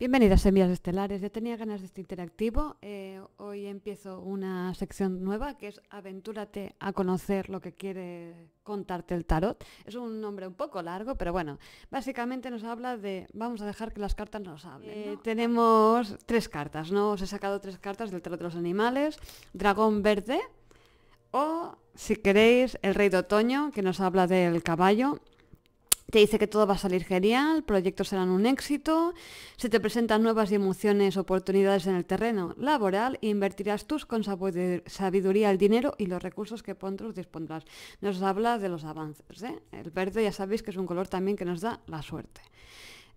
Bienvenidas Semillas Estelares. Yo tenía ganas de este interactivo. Eh, hoy empiezo una sección nueva que es Aventúrate a conocer lo que quiere contarte el tarot. Es un nombre un poco largo, pero bueno, básicamente nos habla de vamos a dejar que las cartas nos hablen. Eh, Tenemos tres cartas, ¿no? Os he sacado tres cartas del tarot de los animales. Dragón verde o, si queréis, el rey de otoño que nos habla del caballo te dice que todo va a salir genial, proyectos serán un éxito, se te presentan nuevas emociones, oportunidades en el terreno laboral, e invertirás tus con sabiduría el dinero y los recursos que pondrás dispondrás. Nos habla de los avances. ¿eh? El verde ya sabéis que es un color también que nos da la suerte.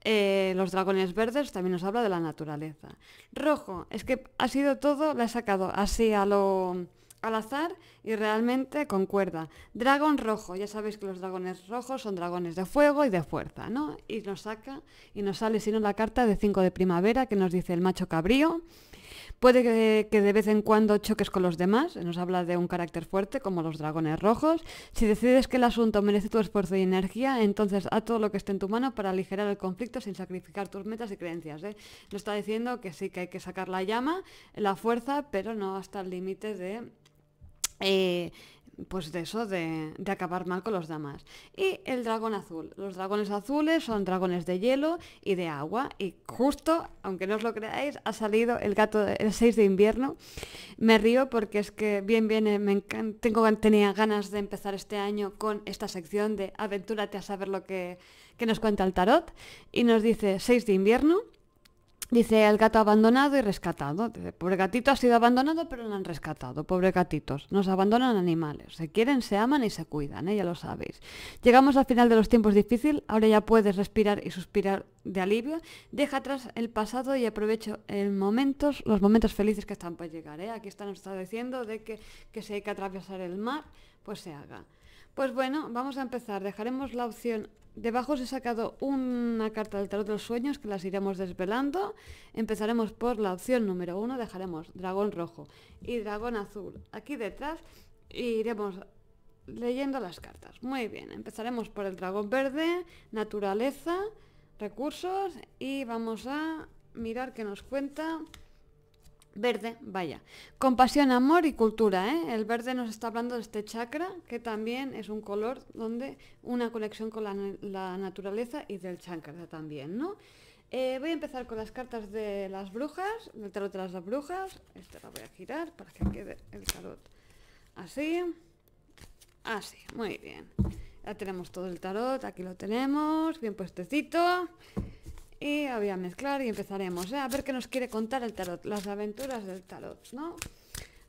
Eh, los dragones verdes también nos habla de la naturaleza. Rojo, es que ha sido todo, la he sacado así a lo al azar y realmente concuerda. Dragón rojo, ya sabéis que los dragones rojos son dragones de fuego y de fuerza, ¿no? Y nos saca y nos sale, si no, la carta de 5 de primavera que nos dice el macho cabrío. Puede que, de vez en cuando choques con los demás, nos habla de un carácter fuerte como los dragones rojos. Si decides que el asunto merece tu esfuerzo y energía, entonces haz todo lo que esté en tu mano para aligerar el conflicto sin sacrificar tus metas y creencias. ¿eh? no Nos está diciendo que sí, que hay que sacar la llama, la fuerza, pero no hasta el límite de eh, pues de eso, de, acabar mal con los damas. Y el dragón azul. Los dragones azules son dragones de hielo y de agua. Y justo, aunque no os lo creáis, ha salido el gato el 6 de invierno. Me río porque es que bien, bien, eh, me tengo, tenía ganas de empezar este año con esta sección de aventúrate a saber lo que, que nos cuenta el tarot. Y nos dice 6 de invierno. Dice el gato abandonado y rescatado. pobre gatito ha sido abandonado, pero lo han rescatado. Pobre gatitos. Nos abandonan animales. Se quieren, se aman y se cuidan, ¿eh? ya lo sabéis. Llegamos al final de los tiempos difíciles. Ahora ya puedes respirar y suspirar de alivio. Deja atrás el pasado y aprovecho los momentos felices que están por llegar. ¿eh? Aquí están, nos está diciendo de que, que si hay que atravesar el mar, pues se haga. Pues bueno, vamos a empezar. Dejaremos la opción... Debajo os he sacado una carta del tarot de los sueños que las iremos desvelando. Empezaremos por la opción número uno, dejaremos dragón rojo y dragón azul aquí detrás e iremos leyendo las cartas. Muy bien, empezaremos por el dragón verde, naturaleza, recursos y vamos a mirar qué nos cuenta Verde, vaya. Compasión, amor y cultura. ¿eh? El verde nos está hablando de este chakra, que también es un color donde una conexión con la, naturaleza y del chakra también, ¿no? Eh, voy a empezar con las cartas de las brujas, del tarot de las brujas. Esta la voy a girar para que quede el tarot así. Así, muy bien. Ya tenemos todo el tarot, aquí lo tenemos, bien puestecito. Y voy a mezclar y empezaremos a ver qué nos quiere contar el tarot, las aventuras del tarot, ¿no?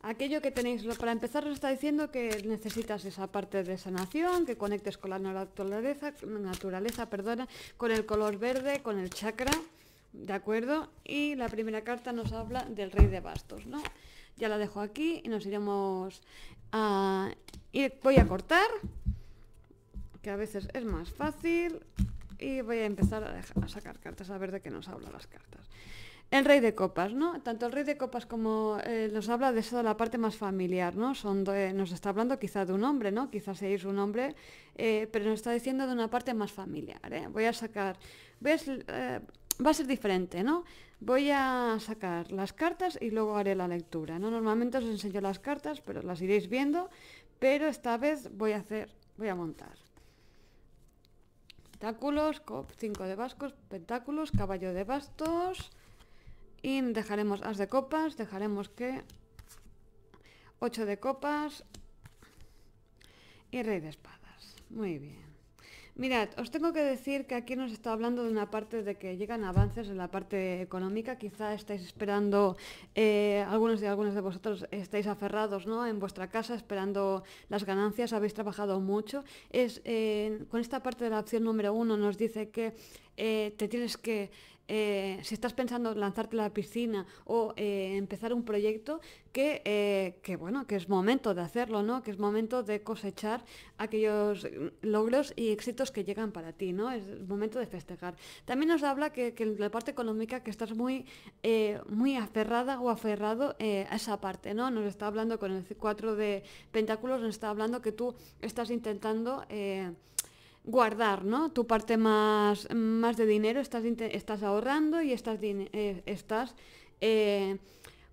aquello que tenéis, para empezar nos está diciendo que necesitas esa parte de sanación, que conectes con la naturaleza, naturaleza perdona, con el color verde, con el chakra, ¿de acuerdo? Y la primera carta nos habla del rey de bastos, ¿no? Ya la dejo aquí y nos iremos a... Y voy a cortar, que a veces es más fácil, y voy a empezar a, sacar cartas, a ver de qué nos habla las cartas. El rey de copas, ¿no? Tanto el rey de copas como eh, nos habla de eso de la parte más familiar, ¿no? Son nos está hablando quizá de un hombre, ¿no? Quizás seáis un hombre, eh, pero nos está diciendo de una parte más familiar, ¿eh? Voy a sacar, ¿ves? va a ser diferente, ¿no? Voy a sacar las cartas y luego haré la lectura, ¿no? Normalmente os enseño las cartas, pero las iréis viendo, pero esta vez voy a hacer, voy a montar. Pentáculos, cop 5 de vascos, pentáculos, caballo de bastos. Y dejaremos as de copas, dejaremos que... 8 de copas. Y rey de espadas. Muy bien. Mirad, os tengo que decir que aquí nos está hablando de una parte de que llegan avances en la parte económica. Quizá estáis esperando, eh, algunos de algunos de vosotros estáis aferrados en vuestra casa esperando las ganancias, habéis trabajado mucho. Es, eh, con esta parte de la opción número uno nos dice que eh, te tienes que eh, si estás pensando lanzarte a la piscina o eh, empezar un proyecto, eh, que, bueno, que es momento de hacerlo, ¿no? Que es momento de cosechar aquellos logros y éxitos que llegan para ti, ¿no? Es momento de festejar. También nos habla que, que la parte económica, que estás muy, muy aferrada o aferrado a esa parte, ¿no? Nos está hablando con el 4 de Pentáculos, nos está hablando que tú estás intentando guardar, ¿no? Tu parte más, más de dinero estás, estás ahorrando y estás, eh, estás eh,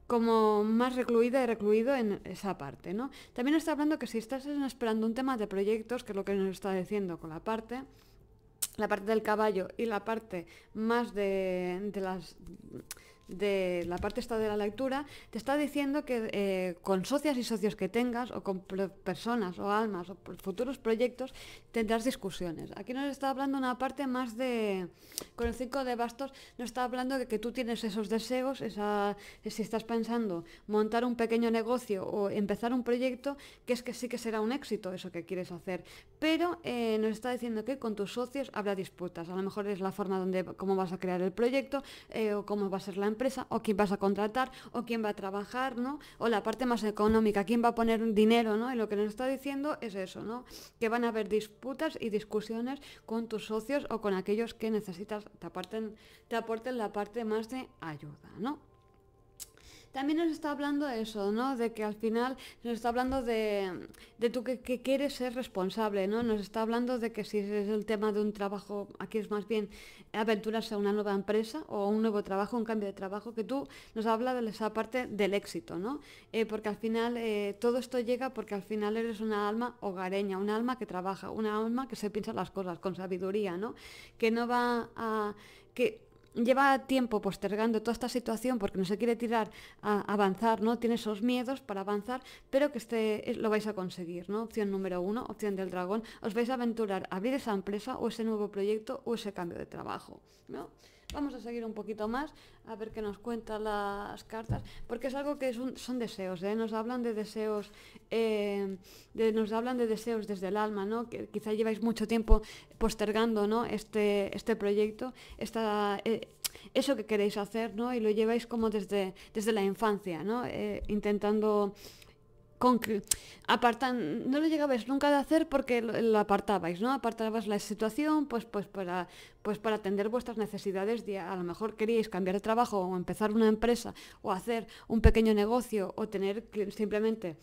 como más recluida y recluido en esa parte, ¿no? También está hablando que si estás esperando un tema de proyectos, que es lo que nos está diciendo con la parte, la parte del caballo y la parte más de, las de la parte esta de la lectura, te está diciendo que eh, con socias y socios que tengas, o con personas o almas, o futuros proyectos, tendrás discusiones. Aquí nos está hablando una parte más de, con el 5 de bastos, nos está hablando de que tú tienes esos deseos, si estás pensando montar un pequeño negocio o empezar un proyecto, que es que sí que será un éxito eso que quieres hacer. Pero eh, nos está diciendo que con tus socios habrá disputas. A lo mejor es la forma donde, cómo vas a crear el proyecto, eh, o cómo va a ser la empresa, o quién vas a contratar, o quién va a trabajar, ¿no? O la parte más económica, quién va a poner dinero, ¿no? Y lo que nos está diciendo es eso, ¿no? Que van a haber disputas disputas y discusiones con tus socios o con aquellos que necesitas, te, te aporten la parte más de ayuda, ¿no? También nos está hablando de eso, ¿no? De que al final nos está hablando de, tú que, quieres ser responsable, ¿no? Nos está hablando de que si es el tema de un trabajo, aquí es más bien aventurarse a una nueva empresa o un nuevo trabajo, un cambio de trabajo, que tú nos habla de esa parte del éxito, ¿no? Eh, porque al final eh, todo esto llega porque al final eres una alma hogareña, una alma que trabaja, una alma que se piensa las cosas con sabiduría, ¿no? Que no va a... que lleva tiempo postergando toda esta situación porque no se quiere tirar a avanzar, ¿no? Tiene esos miedos para avanzar, pero que este, eh, lo vais a conseguir, ¿no? Opción número uno, opción del dragón, os vais a aventurar a abrir esa empresa o ese nuevo proyecto o ese cambio de trabajo, ¿no? Vamos a seguir un poquito más, a ver qué nos cuentan las cartas, porque es algo que son, deseos, ¿eh? nos hablan de deseos, eh, nos hablan de deseos desde el alma, ¿no? Que quizá lleváis mucho tiempo postergando, ¿no? Este, este proyecto, esta, eh, eso que queréis hacer, ¿no? Y lo lleváis como desde, desde la infancia, ¿no? intentando apartan, no lo llegabais nunca de hacer porque lo, apartabais, ¿no? Apartabas la situación pues, pues, para, pues para atender vuestras necesidades, a lo mejor queríais cambiar de trabajo o empezar una empresa o hacer un pequeño negocio o tener simplemente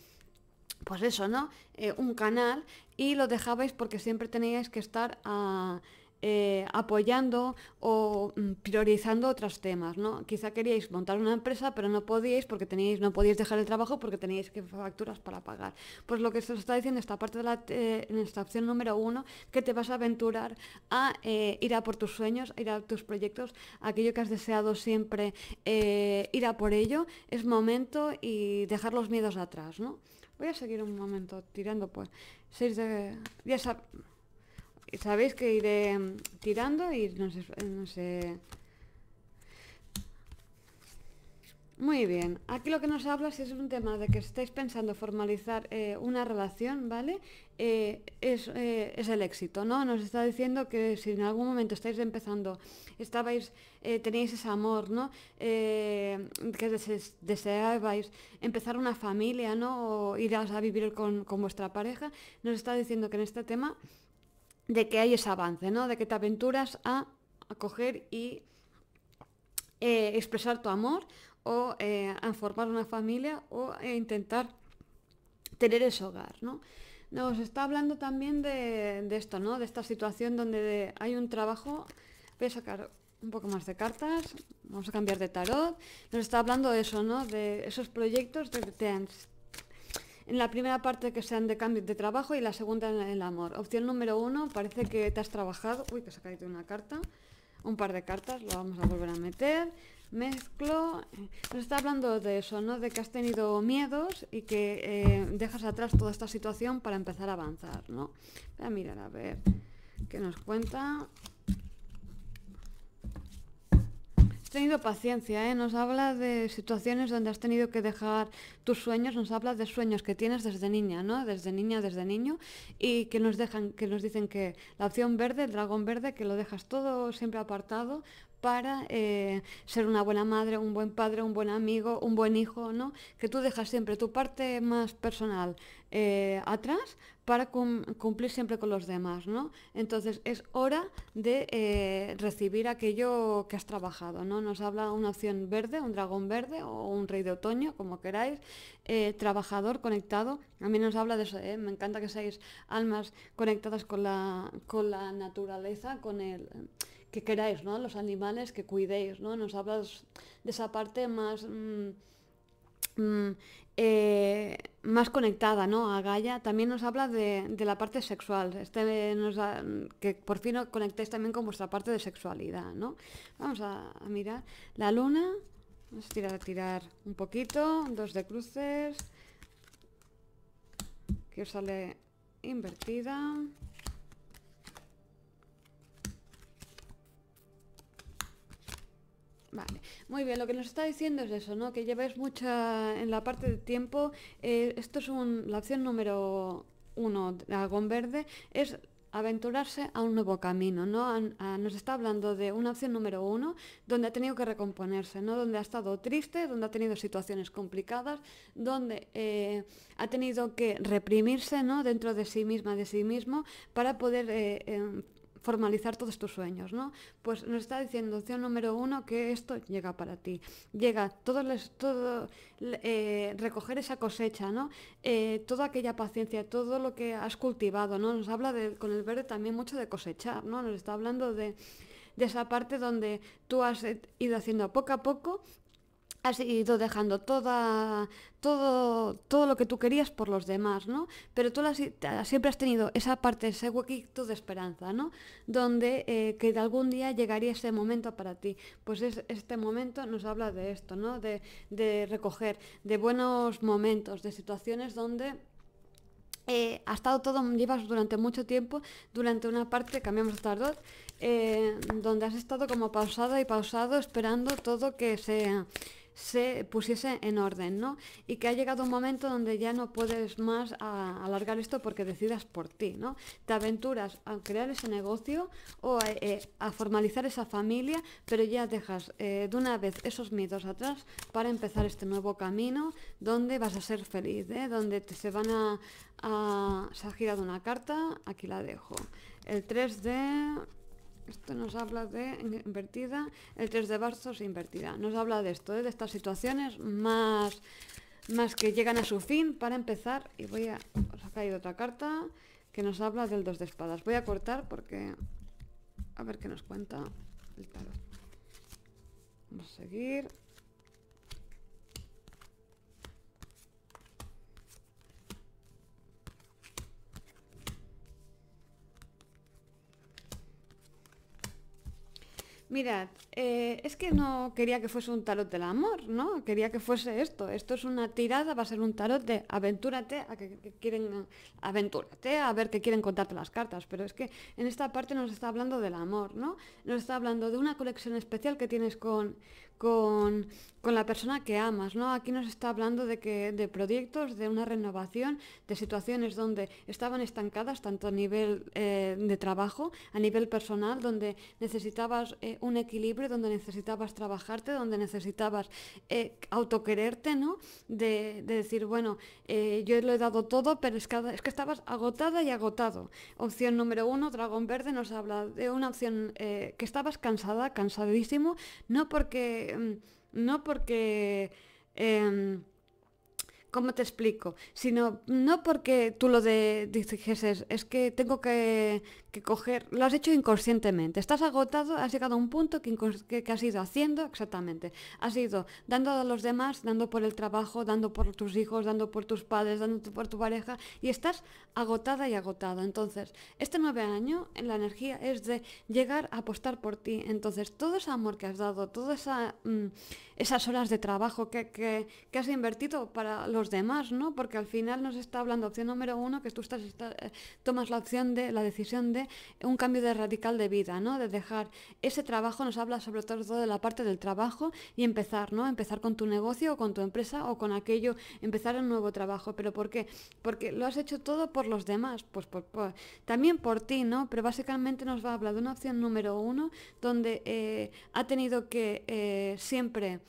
pues eso, ¿no? Eh, un canal y lo dejabais porque siempre teníais que estar a... Eh, apoyando o mm, priorizando otros temas, ¿no? Quizá queríais montar una empresa, pero no podíais porque teníais, no podíais dejar el trabajo porque teníais que facturas para pagar. Pues lo que se está diciendo esta parte de la, eh, en esta opción número uno, que te vas a aventurar a eh, ir a por tus sueños, a ir a tus proyectos, aquello que has deseado siempre, ir a por ello, es momento y dejar los miedos atrás, ¿no? Voy a seguir un momento tirando, pues. 6 de... Sabéis que iré tirando y no sé, Muy bien, aquí lo que nos hablas es un tema de que estáis pensando formalizar eh, una relación, ¿vale? Eh, eh, es, el éxito, ¿no? Nos está diciendo que si en algún momento estáis empezando, estabais, teníais ese amor, ¿no? que deseabais empezar una familia, ¿no? O a vivir con, con vuestra pareja, nos está diciendo que en este tema de que hay ese avance, ¿no? De que te aventuras a, coger y eh, expresar tu amor o eh, a formar una familia o a intentar tener ese hogar, ¿no? Nos está hablando también de, esto, ¿no? De esta situación donde hay un trabajo... Voy a sacar un poco más de cartas, vamos a cambiar de tarot. Nos está hablando de eso, ¿no? De esos proyectos de, que te en la primera parte que sean de cambio de trabajo y la segunda en el amor. Opción número uno, parece que te has trabajado. Uy, que se ha caído una carta. Un par de cartas, lo vamos a volver a meter. Mezclo. Nos está hablando de eso, ¿no? De que has tenido miedos y que eh, dejas atrás toda esta situación para empezar a avanzar, ¿no? Voy a mirar a ver qué nos cuenta. tenido paciencia, ¿eh? Nos habla de situaciones donde has tenido que dejar tus sueños, nos habla de sueños que tienes desde niña, ¿no? Desde niña, desde niño, y que nos dejan, que nos dicen que la opción verde, el dragón verde, que lo dejas todo siempre apartado para eh, ser una buena madre, un buen padre, un buen amigo, un buen hijo, ¿no? Que tú dejas siempre tu parte más personal eh, atrás para cumplir siempre con los demás, ¿no? Entonces es hora de eh, recibir aquello que has trabajado, ¿no? Nos habla una opción verde, un dragón verde o un rey de otoño, como queráis, eh, trabajador conectado. A mí nos habla de eso, ¿eh? me encanta que seáis almas conectadas con la, con la naturaleza, con el que queráis, ¿no? Los animales que cuidéis, ¿no? Nos habla de esa parte más... Mm, mm, eh, más conectada ¿no? a Gaia, también nos habla de, la parte sexual, este nos que por fin conectéis también con vuestra parte de sexualidad. ¿no? Vamos a, mirar la luna, vamos a a tirar un poquito, dos de cruces, que os sale invertida. Vale, muy bien, lo que nos está diciendo es eso, Que lleváis mucha en la parte de tiempo. Eh, esto es la opción número uno, dragón verde, es aventurarse a un nuevo camino, ¿no? Ah, nos está hablando de una opción número uno, donde ha tenido que recomponerse, ¿no? Donde ha estado triste, donde ha tenido situaciones complicadas, donde eh, ha tenido que reprimirse, Dentro de sí misma, de sí mismo, para poder eh, em, formalizar todos tus sueños, ¿no? Pues nos está diciendo, opción número uno, que esto llega para ti. Llega todo, les, todo eh, recoger esa cosecha, ¿no? Eh, toda aquella paciencia, todo lo que has cultivado, ¿no? Nos habla de, con el verde también mucho de cosechar, ¿no? Nos está hablando de, de esa parte donde tú has eh, ido haciendo poco a poco has ido dejando toda, todo, todo lo que tú querías por los demás, ¿no? Pero tú siempre has tenido esa parte, ese huequito de esperanza, ¿no? Donde eh, que algún día llegaría ese momento para ti. Pues es, este momento nos habla de esto, ¿no? De, recoger, de buenos momentos, de situaciones donde... Eh, ha estado todo, llevas durante mucho tiempo, durante una parte, cambiamos a tardot, eh, donde has estado como pausado y pausado esperando todo que sea se pusiese en orden, ¿no? Y que ha llegado un momento donde ya no puedes más alargar esto porque decidas por ti, ¿no? Te aventuras a crear ese negocio o a, eh, formalizar esa familia, pero ya dejas eh, de una vez esos miedos atrás para empezar este nuevo camino donde vas a ser feliz, ¿eh? donde te, se van a, a... Se ha girado una carta, aquí la dejo. El 3 de esto nos habla de invertida, el 3 de marzo invertida. Nos habla de esto, ¿eh? de estas situaciones más, más que llegan a su fin para empezar. Y voy a... Os ha caído otra carta que nos habla del 2 de espadas. Voy a cortar porque... A ver qué nos cuenta el tarot. Vamos a seguir. Mirad, eh, es que no quería que fuese un tarot del amor, ¿no? Quería que fuese esto. Esto es una tirada, va a ser un tarot de aventúrate a que, quieren, aventúrate a ver qué quieren contarte las cartas. Pero es que en esta parte nos está hablando del amor, ¿no? Nos está hablando de una colección especial que tienes con, con, la persona que amas, ¿no? Aquí nos está hablando de que de proyectos, de una renovación, de situaciones donde estaban estancadas tanto a nivel eh, de trabajo, a nivel personal, donde necesitabas eh, un equilibrio, donde necesitabas trabajarte, donde necesitabas eh, autoquererte, ¿no? De, decir, bueno, eh, yo lo he dado todo, pero es que, es que, estabas agotada y agotado. Opción número uno, Dragón Verde nos habla de una opción que estabas cansada, cansadísimo, no porque Em, no porque, em, ¿cómo te explico? Sino, no porque tú lo de, es que tengo que, coger, lo has hecho inconscientemente, estás agotado, has llegado a un punto que, has ido haciendo exactamente, has ido dando a los demás, dando por el trabajo, dando por tus hijos, dando por tus padres, dando por tu pareja y estás agotada y agotada Entonces, este nueve año en la energía es de llegar a apostar por ti, entonces todo ese amor que has dado, todas mm, esas horas de trabajo que, has invertido para los demás, ¿no? Porque al final nos está hablando opción número uno, que tú estás, eh, tomas la opción de, la decisión de un cambio de radical de vida, ¿no? De dejar ese trabajo, nos habla sobre todo de la parte del trabajo y empezar, ¿no? Empezar con tu negocio o con tu empresa o con aquello, empezar un nuevo trabajo. ¿Pero por qué? Porque lo has hecho todo por los demás, pues también por ti, ¿no? Pero básicamente nos va a hablar de una opción número uno donde eh, ha tenido que eh, siempre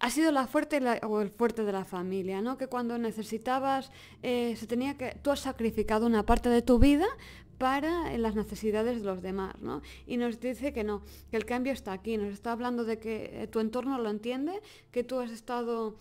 ha sido la fuerte o el fuerte de la familia, ¿no? Que cuando necesitabas, eh, se tenía que, tú has sacrificado una parte de tu vida para las necesidades de los demás, Y nos dice que no, que el cambio está aquí, nos está hablando de que eh, tu entorno lo entiende, que tú has estado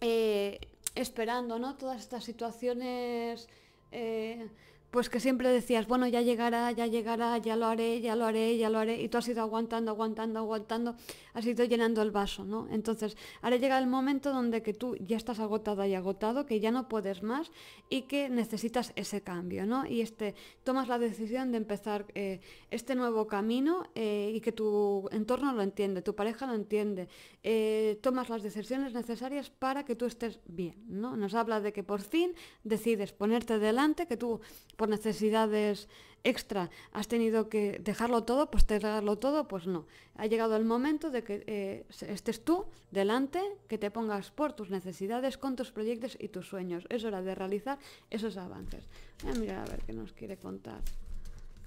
eh, esperando, ¿no? Todas estas situaciones, eh, pues que siempre decías, bueno, ya llegará, ya llegará, ya lo haré, ya lo haré, ya lo haré, y tú has ido aguantando, aguantando, aguantando, has ido llenando el vaso, ¿no? Entonces, ahora llega el momento donde que tú ya estás agotada y agotado, que ya no puedes más y que necesitas ese cambio, ¿no? Y este, tomas la decisión de empezar eh, este nuevo camino eh, y que tu entorno lo entiende, tu pareja lo entiende, eh, tomas las decisiones necesarias para que tú estés bien, ¿no? Nos habla de que por fin decides ponerte delante, que tú por necesidades extra, has tenido que dejarlo todo, pues dejarlo todo, pues no. Ha llegado el momento de que eh, estés tú delante, que te pongas por tus necesidades, con tus proyectos y tus sueños. Es hora de realizar esos avances. a ver qué nos quiere contar.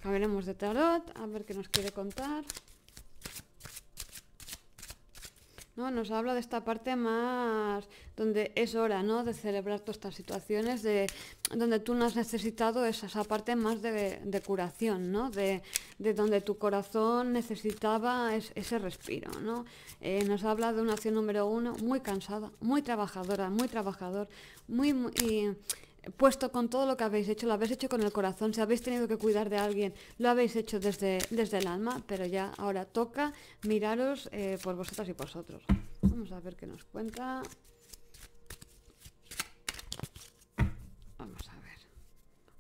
Hablaremos de tarot, a ver qué nos quiere contar. ¿no? Nos habla de esta parte más donde es hora, ¿no? De celebrar todas estas situaciones, de donde tú no has necesitado esa, parte más de, curación, De, donde tu corazón necesitaba ese respiro, ¿no? Eh, nos habla de una acción número uno, muy cansada, muy trabajadora, muy trabajador, muy, muy puesto con todo lo que habéis hecho, lo habéis hecho con el corazón, si habéis tenido que cuidar de alguien, lo habéis hecho desde, desde el alma, pero ya ahora toca miraros eh, por vosotras y vosotros. Vamos a ver qué nos cuenta. Vamos a ver.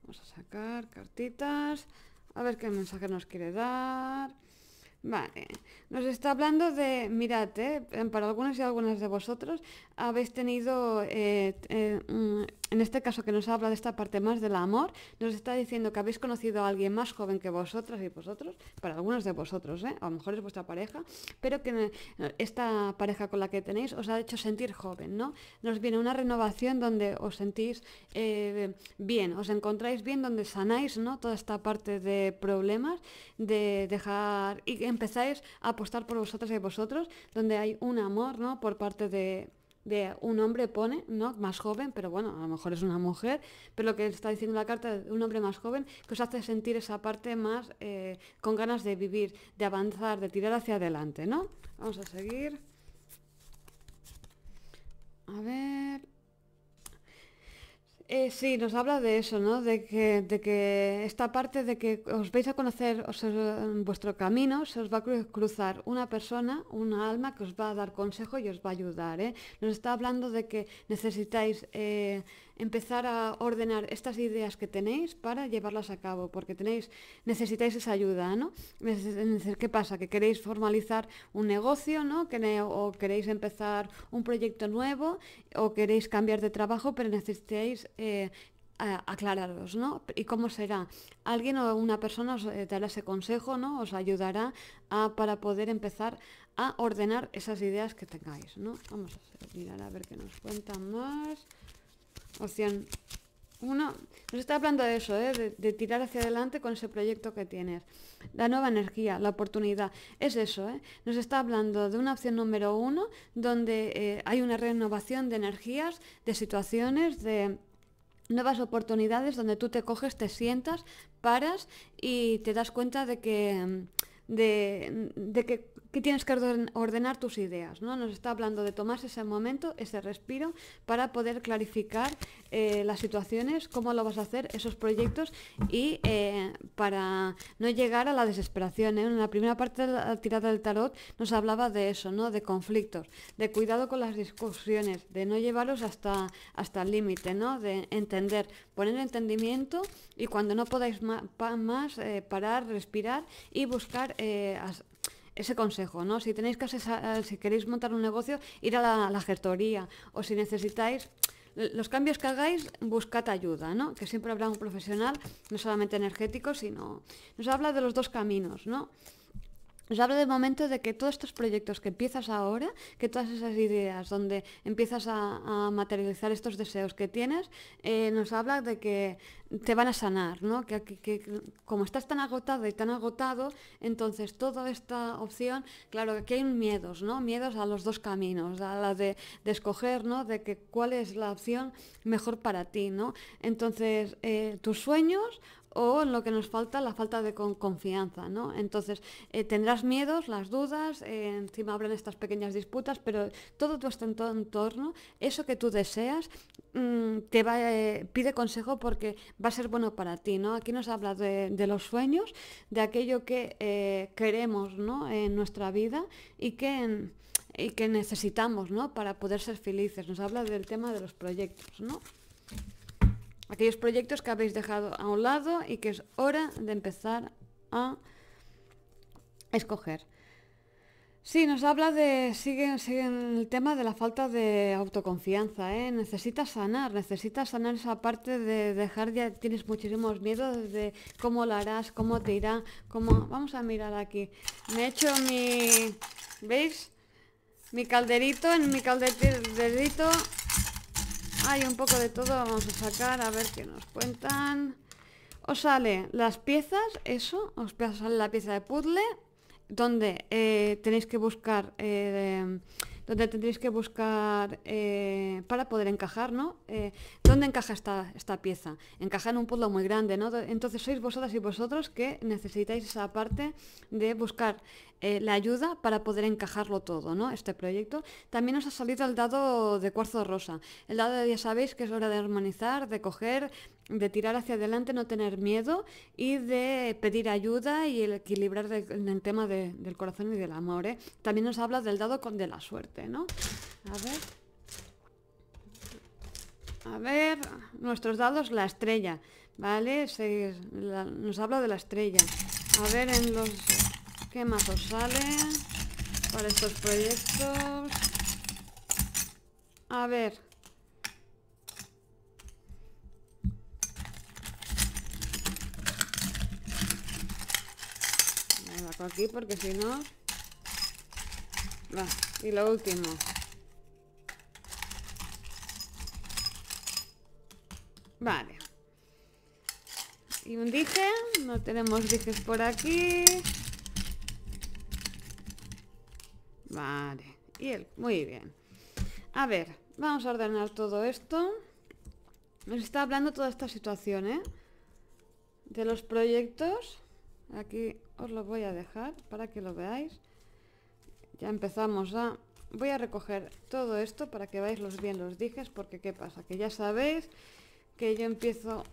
Vamos a sacar cartitas. A ver qué mensaje nos quiere dar. Vale. Nos está hablando de, mirad, eh, para algunos y algunas de vosotros habéis tenido, eh, eh, mm, en este caso que nos habla de esta parte más del amor, nos está diciendo que habéis conocido a alguien más joven que vosotras y vosotros, para algunos de vosotros, a lo mejor es vuestra pareja, pero que esta pareja con la que tenéis os ha hecho sentir joven, ¿no? Nos viene una renovación donde os sentís bien, os encontráis bien, donde sanáis, ¿no? Toda esta parte de problemas, de dejar y empezáis a estar por vosotras y vosotros, donde hay un amor, ¿no? Por parte de, un hombre pone, ¿no? Más joven, pero bueno, a lo mejor es una mujer, pero lo que está diciendo la carta de un hombre más joven que os hace sentir esa parte más eh, con ganas de vivir, de avanzar, de tirar hacia adelante, ¿no? Vamos a seguir. A ver, eh, sí, nos habla de eso, ¿no? De que, esta parte de que os vais a conocer, vuestro camino se os va a cruzar una persona, una alma que os va a dar consejo y os va a ayudar, ¿eh? Nos está hablando de que necesitáis... Eh, empezar a ordenar estas ideas que tenéis para llevarlas a cabo, porque tenéis, necesitáis esa ayuda, ¿no? ¿Qué pasa? Que queréis formalizar un negocio, ¿no? O queréis empezar un proyecto nuevo, o queréis cambiar de trabajo, pero necesitáis eh, aclararos, ¿no? ¿Y cómo será? Alguien o una persona os dará eh, ese consejo, ¿no? Os ayudará a, para poder empezar a ordenar esas ideas que tengáis, ¿no? Vamos a mirar a ver qué nos cuentan más opción 1. Nos está hablando de eso, ¿eh? de, tirar hacia adelante con ese proyecto que tienes. La nueva energía, la oportunidad. Es eso, ¿eh? Nos está hablando de una opción número uno, donde eh, hay una renovación de energías, de situaciones, de nuevas oportunidades, donde tú te coges, te sientas, paras y te das cuenta de que... Mm, de, que, tienes que ordenar tus ideas, ¿no? Nos está hablando de tomarse ese momento, ese respiro, para poder clarificar eh, las situaciones, cómo lo vas a hacer, esos proyectos y eh, para no llegar a la desesperación. ¿eh? En la primera parte de la tirada del tarot nos hablaba de eso, ¿no? de conflictos, de cuidado con las discusiones, de no llevarlos hasta, hasta el límite, ¿no? de entender, poner entendimiento y cuando no podáis más, parar, respirar y buscar ese consejo, ¿no? Si tenéis que si queréis montar un negocio, ir a la, la gestoría o si necesitáis los cambios que hagáis, buscad ayuda, ¿no? Que siempre habrá un profesional, no solamente energético, sino... Nos habla de los dos caminos, ¿no? Os hablo de momento de que todos estos proyectos que empiezas ahora, que todas esas ideas donde empiezas a, materializar estos deseos que tienes, eh, nos habla de que te van a sanar, ¿no? Que, como estás tan agotado y tan agotado, entonces toda esta opción, claro, aquí hay miedos, ¿no? Miedos a los dos caminos, a la de, escoger, De que cuál es la opción mejor para ti, ¿no? Entonces, eh, tus sueños o lo que nos falta, la falta de confianza, ¿no? Entonces, eh, tendrás miedos, las dudas, eh, encima hablan estas pequeñas disputas, pero todo tu este entorno, eso que tú deseas, mm, te eh, pide consejo porque va a ser bueno para ti, ¿no? Aquí nos habla de, los sueños, de aquello que queremos, En nuestra vida y que... que necesitamos, ¿no? Para poder ser felices. Nos habla del tema de los proyectos, ¿no? aquellos proyectos que habéis dejado a un lado y que es hora de empezar a escoger. Sí, nos habla de, sigue el tema de la falta de autoconfianza, ¿eh? necesitas sanar, necesitas sanar esa parte de dejar, ya tienes muchísimos miedos de cómo lo harás, cómo te irá, cómo... Vamos a mirar aquí, me he hecho mi, ¿veis? Mi calderito, en mi calderito hay un poco de todo, vamos a sacar a ver qué nos cuentan. Os sale las piezas, eso, os sale la pieza de puzzle, donde eh, tenéis que buscar, eh, donde tendréis que buscar eh, para poder encajar, ¿no? ¿Dónde encaja esta, esta pieza? Encaja en un puzzle muy grande, ¿no? Entonces sois vosotras y vosotros que necesitáis esa parte de buscar eh, la ayuda para poder encajarlo todo, ¿no? Este proyecto. También nos ha salido el dado de cuarzo rosa. El dado de, ya sabéis que es hora de armonizar, de coger, de tirar hacia adelante, no tener miedo y de pedir ayuda y el equilibrar en el tema del corazón y del amor. ¿eh? También nos habla del dado con de la suerte, ¿no? A ver. A ver, nuestros dados, la estrella, ¿vale? nos habla de la estrella. A ver, en los ¿Qué más sale para estos proyectos? A ver. Me aquí porque si no... Va, y lo último. Vale. Y un dije, no tenemos dijes por aquí. Vale. Y él, muy bien. A ver, vamos a ordenar todo esto. Nos está hablando toda esta situación, ¿eh? De los proyectos. Aquí os lo voy a dejar para que lo veáis. Ya empezamos a... Voy a recoger todo esto para que veáis los bien los dijes, porque ¿qué pasa? Que ya sabéis que yo empiezo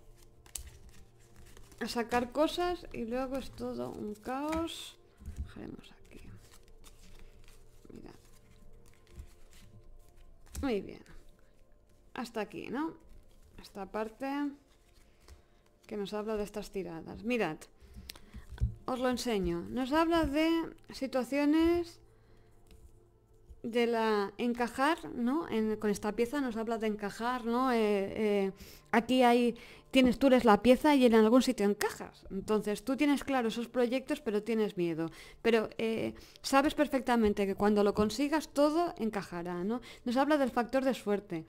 a sacar cosas y luego es todo un caos. Muy bien. Hasta aquí, ¿no? Esta parte que nos habla de estas tiradas. Mirad, os lo enseño. Nos habla de situaciones de la encajar, ¿no? con esta pieza nos habla de encajar, ¿no? Eh, eh, aquí hay tienes, tú eres la pieza y en algún sitio encajas. Entonces tú tienes claro esos proyectos, pero tienes miedo. Pero eh, sabes perfectamente que cuando lo consigas todo encajará, ¿no? Nos habla del factor de suerte.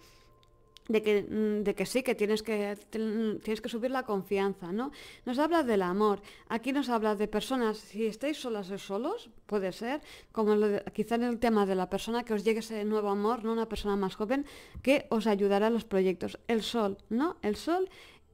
De que, mm, de que, sí, que tienes que, tienes que subir la confianza, ¿no? Nos habla del amor, aquí nos habla de personas, si estáis solas o solos, puede ser, como quizá en el tema de la persona, que os llegue ese nuevo amor, ¿no? Una persona más joven, que os ayudará a los proyectos. El sol, ¿no? El sol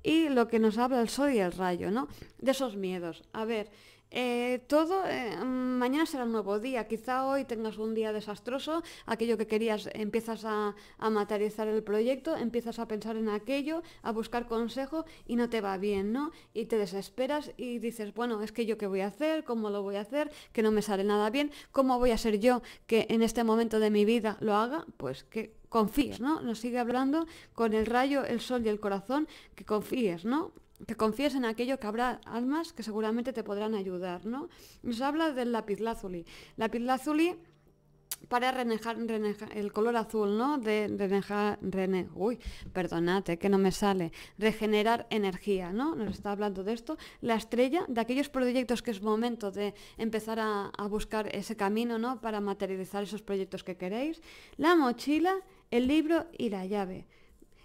y lo que nos habla el sol y el rayo, ¿no? De esos miedos. A ver, eh, todo, eh, mm, mañana será un nuevo día, quizá hoy tengas un día desastroso, aquello que querías, empiezas a, a, materializar el proyecto, empiezas a pensar en aquello, a buscar consejo y no te va bien, ¿no? Y te desesperas y dices, bueno, es que yo qué voy a hacer, cómo lo voy a hacer, que no me sale nada bien, cómo voy a ser yo que en este momento de mi vida lo haga, pues que confíes, ¿no? Nos sigue hablando con el rayo, el sol y el corazón, que confíes, ¿no? Que confíes en aquello que habrá almas que seguramente te podrán ayudar, ¿no? Nos habla del Lápiz lazuli para renejar, el color azul, ¿no? De renejar, rene, uy, perdonate, que no me sale, regenerar energía, ¿no? Nos está hablando de esto, la estrella, de aquellos proyectos que es momento de empezar a, a buscar ese camino, ¿no? Para materializar esos proyectos que queréis, la mochila el libro y la llave.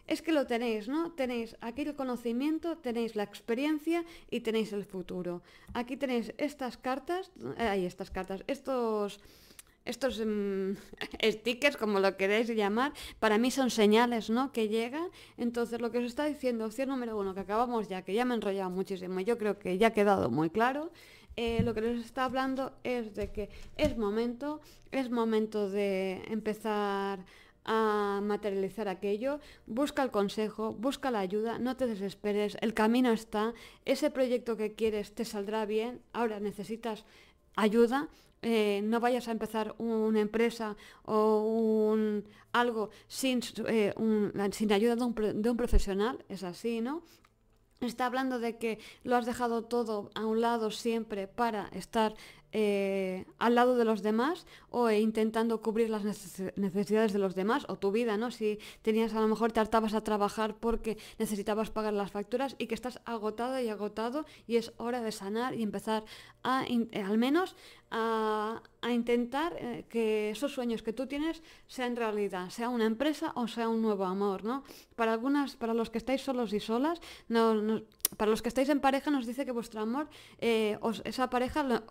Es que lo tenéis, ¿no? Tenéis aquí el conocimiento, tenéis la experiencia y tenéis el futuro. Aquí tenéis estas cartas, hay eh, estas cartas, estos estos mm, stickers, como lo queréis llamar, para mí son señales, ¿no? Que llegan. Entonces, lo que os está diciendo, opción número uno, que acabamos ya, que ya me he enrollado muchísimo, yo creo que ya ha quedado muy claro. Eh, lo que les está hablando es de que es momento, es momento de empezar a materializar aquello, busca el consejo, busca la ayuda, no te desesperes, el camino está, ese proyecto que quieres te saldrá bien, ahora necesitas ayuda, eh, no vayas a empezar una empresa o un, algo sin, eh, sin ayuda de un profesional, es así, ¿no? Está hablando de que lo has dejado todo a un lado siempre para estar eh, al lado de los demás o eh, intentando cubrir las necesidades de los demás o tu vida, ¿no? Si tenías a lo mejor te hartabas a trabajar porque necesitabas pagar las facturas y que estás agotada y agotado y es hora de sanar y empezar a, eh, al menos a, intentar que esos sueños que tú tienes sean realidad, sea una empresa o sea un nuevo amor, ¿no? Para algunas, para los que estáis solos y solas, no, no para los que estáis en pareja nos dice que vuestro amor, eh, esa pareja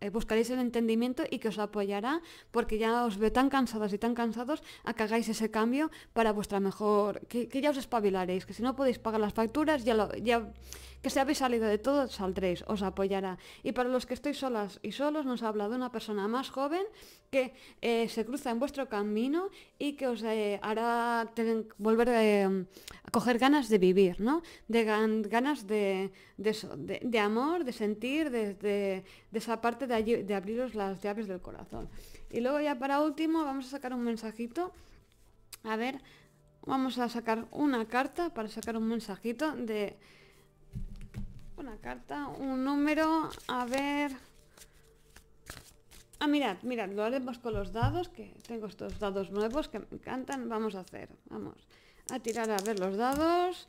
eh, buscaréis el entendimiento y que os apoyará porque ya os veo tan cansadas y tan cansados a que hagáis ese cambio para vuestra mejor, que, ya os espabilaréis, que si no podéis pagar las facturas ya, lo, ya que si habéis salido de todo, saldréis, os apoyará. Y para los que estoy solas y solos, nos ha hablado una persona más joven que eh, se cruza en vuestro camino y que os eh, hará volver eh, a coger ganas de vivir, ¿no? De ganas de, amor, de sentir, de, esa parte de, de abriros las llaves del corazón. Y luego ya para último vamos a sacar un mensajito. A ver, vamos a sacar una carta para sacar un mensajito de una carta, un número, a ver... Ah, mirad, mirad, lo haremos con los dados, que tengo estos dados nuevos que me encantan. Vamos a hacer, vamos a tirar a ver los dados.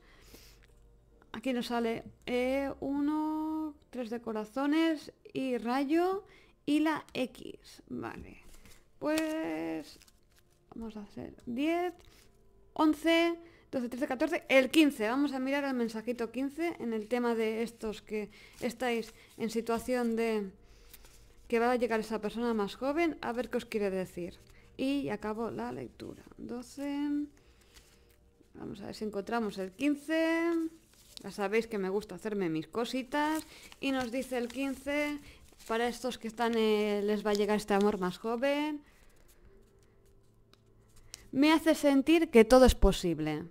Aquí nos sale e uno, tres de corazones y rayo y la X. Vale, pues vamos a hacer 10, 11... 12, 13, 14, el 15. Vamos a mirar el mensajito 15 en el tema de estos que estáis en situación de que va a llegar esa persona más joven, a ver qué os quiere decir. Y acabo la lectura. 12. Vamos a ver si encontramos el 15. Ya sabéis que me gusta hacerme mis cositas. Y nos dice el 15, para estos que están, eh, les va a llegar este amor más joven. Me hace sentir que todo es posible.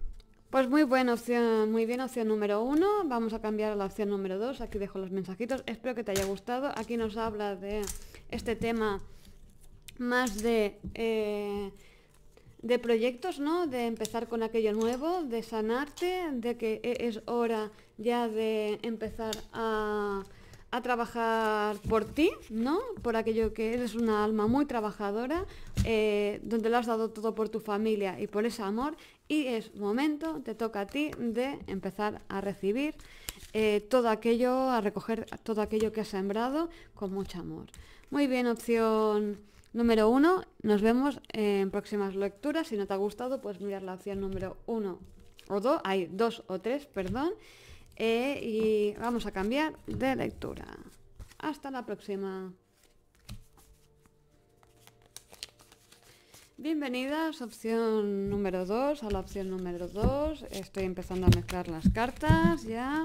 Pues muy buena opción, muy bien, opción número uno. Vamos a cambiar a la opción número dos. Aquí dejo los mensajitos. Espero que te haya gustado. Aquí nos habla de este tema más de... Eh, de proyectos, ¿no? De empezar con aquello nuevo, de sanarte, de que e, es hora ya de empezar a, a trabajar por ti, ¿no? Por aquello que eres una alma muy trabajadora, eh, donde le has dado todo por tu familia y por ese amor. Y es momento, te toca a ti de empezar a recibir eh, todo aquello, a recoger todo aquello que has sembrado con mucho amor. Muy bien, opción número uno. Nos vemos en próximas lecturas. Si no te ha gustado, puedes mirar la opción número uno o dos, hay dos o tres, perdón. E, y vamos a cambiar de lectura. Hasta la próxima. Bienvenidas, opción número 2, a la opción número 2. Estoy empezando a mezclar las cartas ya.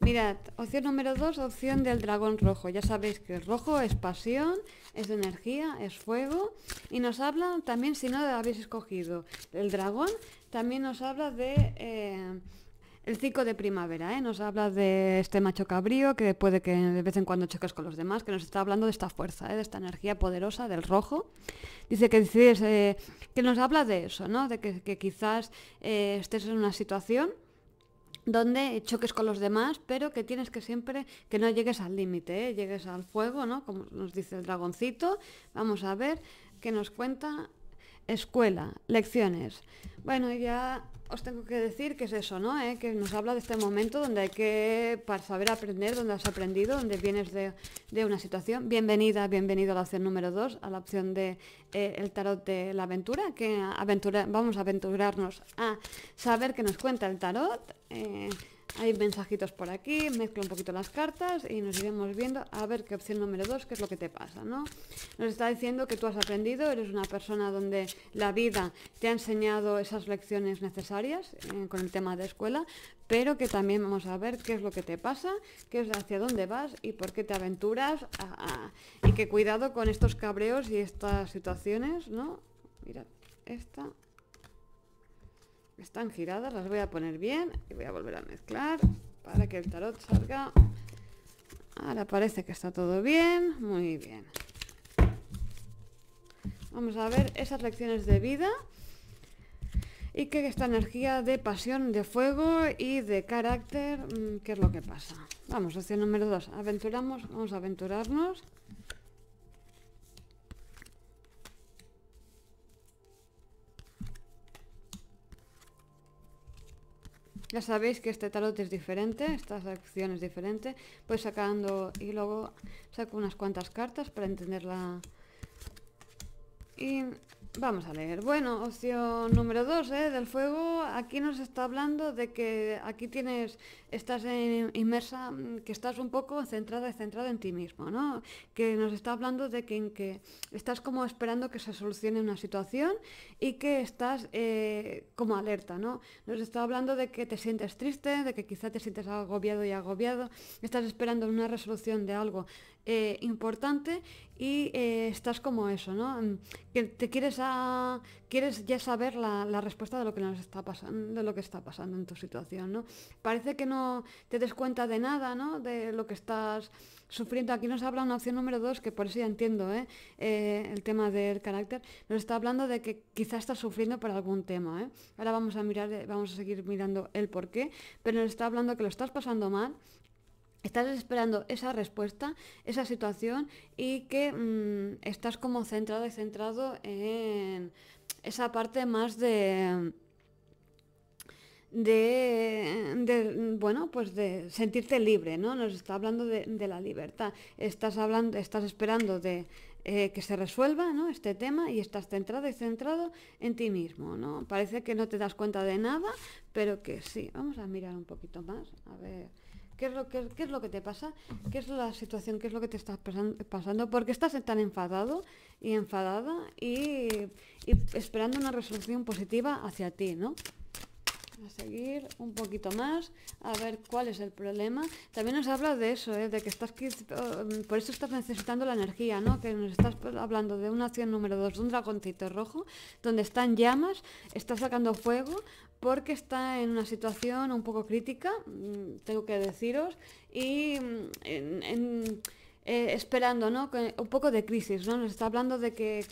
Mirad, opción número 2, opción del dragón rojo. Ya sabéis que el rojo es pasión, es energía, es fuego. Y nos habla también, si no habéis escogido, el dragón también nos habla de... Eh, el ciclo de primavera, ¿eh? Nos habla de este macho cabrío que puede que de vez en cuando choques con los demás, que nos está hablando de esta fuerza, ¿eh? de esta energía poderosa del rojo. Dice que, eh, que nos habla de eso, ¿no? De que, quizás eh, estés en una situación donde choques con los demás, pero que tienes que siempre que no llegues al límite, llegues al fuego, ¿no? Como nos dice el dragoncito. Vamos a ver qué nos cuenta escuela, lecciones. Bueno, ya os tengo que decir que es eso, ¿no? ¿Eh? Que nos habla de este momento donde hay que, para saber aprender, donde has aprendido, donde vienes de, una situación. Bienvenida, bienvenido a la opción número 2, a la opción de eh, tarot de la aventura, que aventura, vamos a aventurarnos a saber qué nos cuenta el tarot. Eh, hay mensajitos por aquí, mezclo un poquito las cartas y nos iremos viendo a ver qué opción número dos, qué es lo que te pasa, ¿no? Nos está diciendo que tú has aprendido, eres una persona donde la vida te ha enseñado esas lecciones necesarias eh, con el tema de escuela, pero que también vamos a ver qué es lo que te pasa, qué es hacia dónde vas y por qué te aventuras y que cuidado con estos cabreos y estas situaciones, ¿no? Mira, esta están giradas, las voy a poner bien y voy a volver a mezclar para que el tarot salga. Ahora parece que está todo bien, muy bien. Vamos a ver esas lecciones de vida y que esta energía de pasión, de fuego y de carácter, mm, ¿qué es lo que pasa? Vamos, hacia número 2. Aventuramos, vamos a aventurarnos. Ya sabéis que este tarot es diferente, esta sección es diferente. Pues sacando y luego saco unas cuantas cartas para entenderla. Y Vamos a leer. Bueno, opción número 2 ¿eh? del fuego. Aquí nos está hablando de que aquí tienes, estás inmersa, mm, que estás un poco centrada, y centrada en ti mismo, ¿no? Que nos está hablando de que, estás como esperando que se solucione una situación y que estás eh, como alerta, ¿no? Nos está hablando de que te sientes triste, de que quizá te sientes agobiado y agobiado, estás esperando una resolución de algo eh, importante y eh, estás como eso, ¿no? Mm, que te quieres a, ah, quieres ya saber la, respuesta de lo que nos está pasando, de lo que está pasando en tu situación, ¿no? Parece que no te des cuenta de nada, ¿no? De lo que estás sufriendo. Aquí nos habla una opción número dos, que por eso ya entiendo, ¿eh? el tema del carácter. Nos está hablando de que quizás estás sufriendo por algún tema, Ahora vamos a mirar, vamos a seguir mirando el por qué, pero nos está hablando que lo estás pasando mal Estás esperando esa respuesta, esa situación y que mm, estás como centrado y centrado en esa parte más de... bueno pues de sentirte libre no nos está hablando de, la libertad estás hablando estás esperando de eh, que se resuelva este tema y estás centrado y centrado en ti mismo no parece que no te das cuenta de nada pero que sí vamos a mirar un poquito más a ver ¿Qué es, lo, qué, es lo que te pasa? ¿Qué es la situación? ¿Qué es lo que te está pasando? ¿Por qué estás tan enfadado y enfadada y, esperando una resolución positiva hacia ti, ¿no? a seguir un poquito más, a ver cuál es el problema. También nos habla de eso, ¿eh? de que estás mm, por eso estás necesitando la energía, ¿no? Que nos estás hablando de una acción número dos, 2, un dragoncito rojo, donde están llamas, estás sacando fuego, porque está en una situación un poco crítica, mm, tengo que deciros, y mm, eh, esperando, ¿no? Un poco de crisis, ¿no? Nos está hablando de que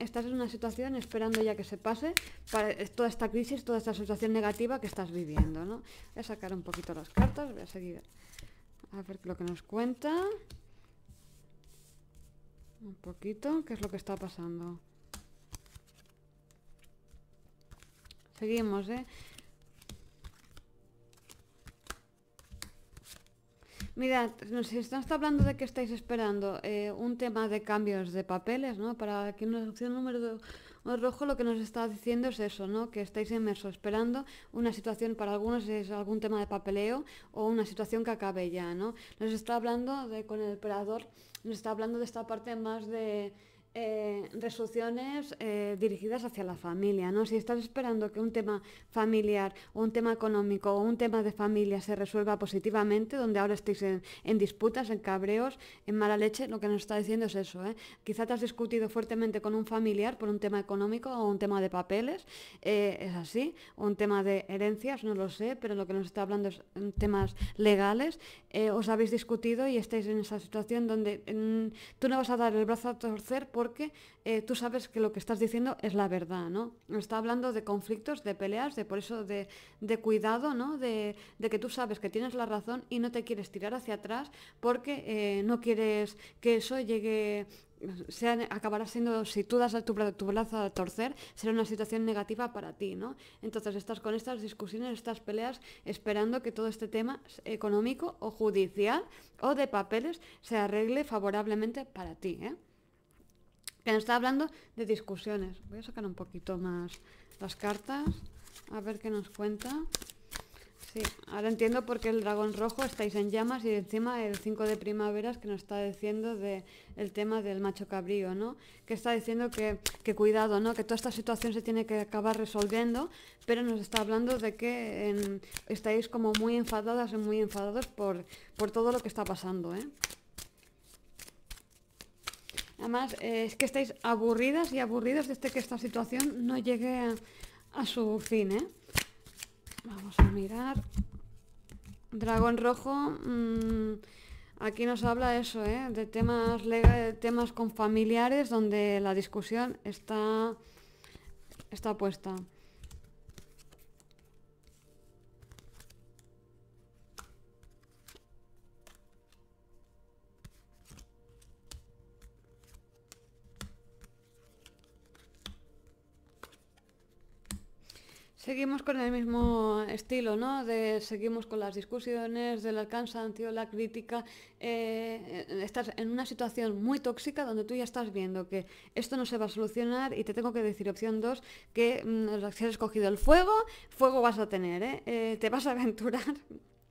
estás en una situación esperando ya que se pase eh, toda esta crisis, toda esta situación negativa que estás viviendo, Voy a sacar un poquito las cartas, voy a seguir a ver lo que nos cuenta. Un poquito, ¿qué es lo que está pasando? Seguimos, ¿eh? Mirad, nos está hablando de que estáis esperando eh, un tema de cambios de papeles, ¿no? Para que nos opción número rojo lo que nos está diciendo es eso, ¿no? Que estáis inmersos, esperando una situación, para algunos es algún tema de papeleo o una situación que acabe ya, ¿no? Nos está hablando de, con el operador, nos está hablando de esta parte más de eh, resoluciones eh, dirigidas hacia la familia, ¿no? Si estás esperando que un tema familiar o un tema económico o un tema de familia se resuelva positivamente, donde ahora estéis en, disputas, en cabreos, en mala leche, lo que nos está diciendo es eso, ¿eh? Quizá te has discutido fuertemente con un familiar por un tema económico o un tema de papeles, es así, o un tema de herencias, no lo sé, pero lo que nos está hablando es mm, temas legales, os habéis discutido y estáis en esa situación donde mm, tú no vas a dar el brazo a torcer porque eh, tú sabes que lo que estás diciendo es la verdad, ¿no? Está hablando de conflictos, de peleas, de por eso de, cuidado, ¿no? De, que tú sabes que tienes la razón y no te quieres tirar hacia atrás porque eh, no quieres que eso llegue sea, acabará siendo, si tú das tu, tu brazo a torcer, será una situación negativa para ti, ¿no? Entonces estás con estas discusiones, estas peleas, esperando que todo este tema económico o judicial o de papeles se arregle favorablemente para ti, ¿eh? que nos está hablando de discusiones. Voy a sacar un poquito más las cartas, a ver qué nos cuenta. Sí, ahora entiendo por qué el dragón rojo estáis en llamas y encima el 5 de primaveras que nos está diciendo de tema del macho cabrío, ¿no? Que está diciendo que, cuidado, ¿no? Que toda esta situación se tiene que acabar resolviendo, pero nos está hablando de que em, estáis como muy enfadadas y muy enfadados por, por todo lo que está pasando, ¿eh? Además, eh, es que estáis aburridas y aburridos desde este que esta situación no llegue a, su fin, ¿eh? Vamos a mirar. Dragón rojo. Mm, aquí nos habla eso, ¿eh? De temas legales, temas con familiares, donde la discusión está, está puesta. Seguimos con el mismo estilo, ¿no? De, seguimos con las discusiones del cansancio, la crítica. Eh, estás en una situación muy tóxica donde tú ya estás viendo que esto no se va a solucionar y te tengo que decir opción 2 que mm, si has escogido el fuego, fuego vas a tener, ¿eh? eh te vas a aventurar.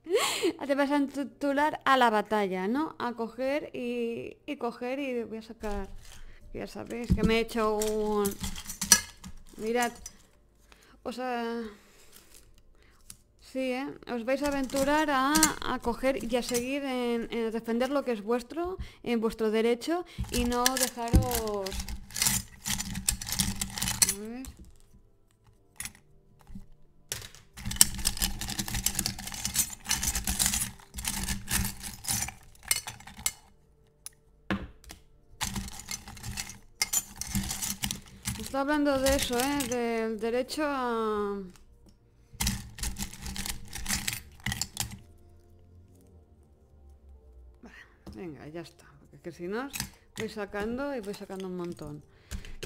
te vas a aventurar a la batalla, ¿no? A coger y coger y voy a sacar... Ya sabéis que me he hecho un... Mirad, o sea... Sí, ¿eh? Os vais a aventurar a, a coger y a seguir en, en defender lo que es vuestro, en vuestro derecho y no dejaros Está hablando de eso, ¿eh? Del derecho a... venga, ya está. Porque que si no, voy sacando y voy sacando un montón.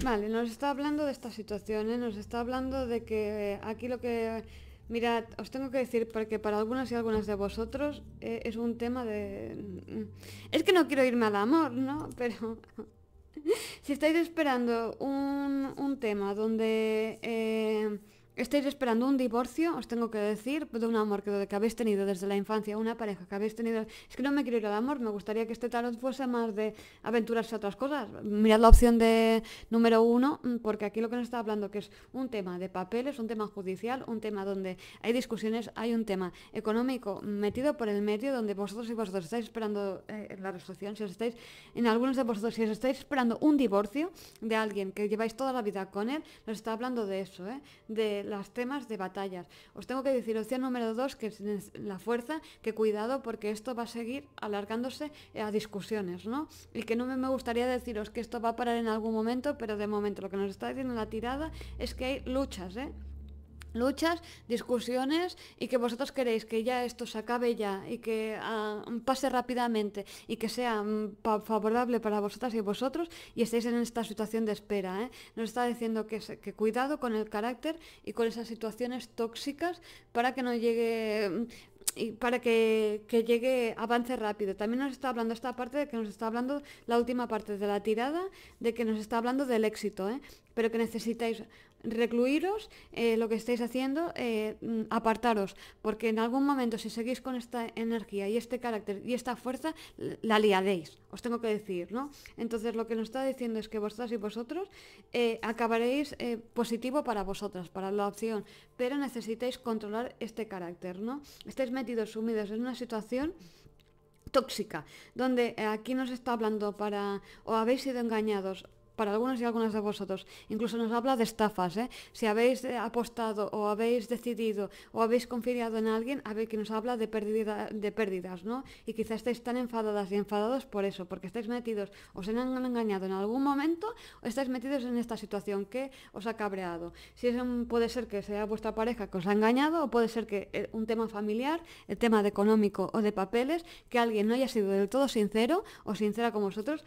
Vale, nos está hablando de esta situación, ¿eh? Nos está hablando de que eh, aquí lo que... Mirad, os tengo que decir, porque para algunas y algunas de vosotros eh, es un tema de... Mm, es que no quiero irme al amor, ¿no? Pero si estáis esperando un, tema donde eh, estáis esperando un divorcio, os tengo que decir, de un amor que, que habéis tenido desde la infancia, una pareja que habéis tenido... Es que no me quiero ir al amor, me gustaría que este tarot fuese más de aventuras y otras cosas. Mirad la opción de número uno, mm, porque aquí lo que nos está hablando que es un tema de papeles, un tema judicial, un tema donde hay discusiones, hay un tema económico metido por el medio, donde vosotros y vosotros estáis esperando eh, la resolución, si os estáis, en algunos de vosotros, si os estáis esperando un divorcio de alguien que lleváis toda la vida con él, nos está hablando de eso, ¿eh? de ...las temas de batallas. Os tengo que decir, opción número dos... que es la fuerza, que cuidado porque esto va a seguir alargándose a discusiones, ¿no? Y que no me gustaría deciros que esto va a parar en algún momento, pero de momento lo que nos está diciendo la tirada es que hay luchas, ¿eh? luchas, discusiones y que vosotros queréis que ya esto se acabe ya y que ah, pase rápidamente y que sea mm, favorable para vosotras y vosotros y estéis en esta situación de espera. ¿eh? Nos está diciendo que, cuidado con el carácter y con esas situaciones tóxicas para que no llegue mm, y para que, llegue, avance rápido. También nos está hablando esta parte de que nos está hablando la última parte de la tirada, de que nos está hablando del éxito, ¿eh? pero que necesitáis recluiros, eh, lo que estáis haciendo, eh, mm, apartaros, porque en algún momento si seguís con esta energía y este carácter y esta fuerza, la liadéis, os tengo que decir, ¿no? Entonces lo que nos está diciendo es que vosotras y vosotros eh, acabaréis positivo para vosotras, para la opción, pero necesitáis controlar este carácter, ¿no? Estáis metidos, sumidos en una situación tóxica, donde aquí nos está hablando para, o habéis sido engañados para algunos y algunas de vosotros. Incluso nos habla de estafas. ¿eh? Si habéis eh, apostado o habéis decidido o habéis confiado en alguien, a ver que nos habla de, de pérdidas, ¿no? Y quizás estáis tan enfadadas y enfadados por eso, porque estáis metidos, os han engañado en algún momento o estáis metidos en esta situación que os ha cabreado. Si puede ser que sea vuestra pareja que os ha engañado o puede ser que eh, un tema familiar, el tema de económico o de papeles, que alguien no haya sido del todo sincero o sincera con vosotros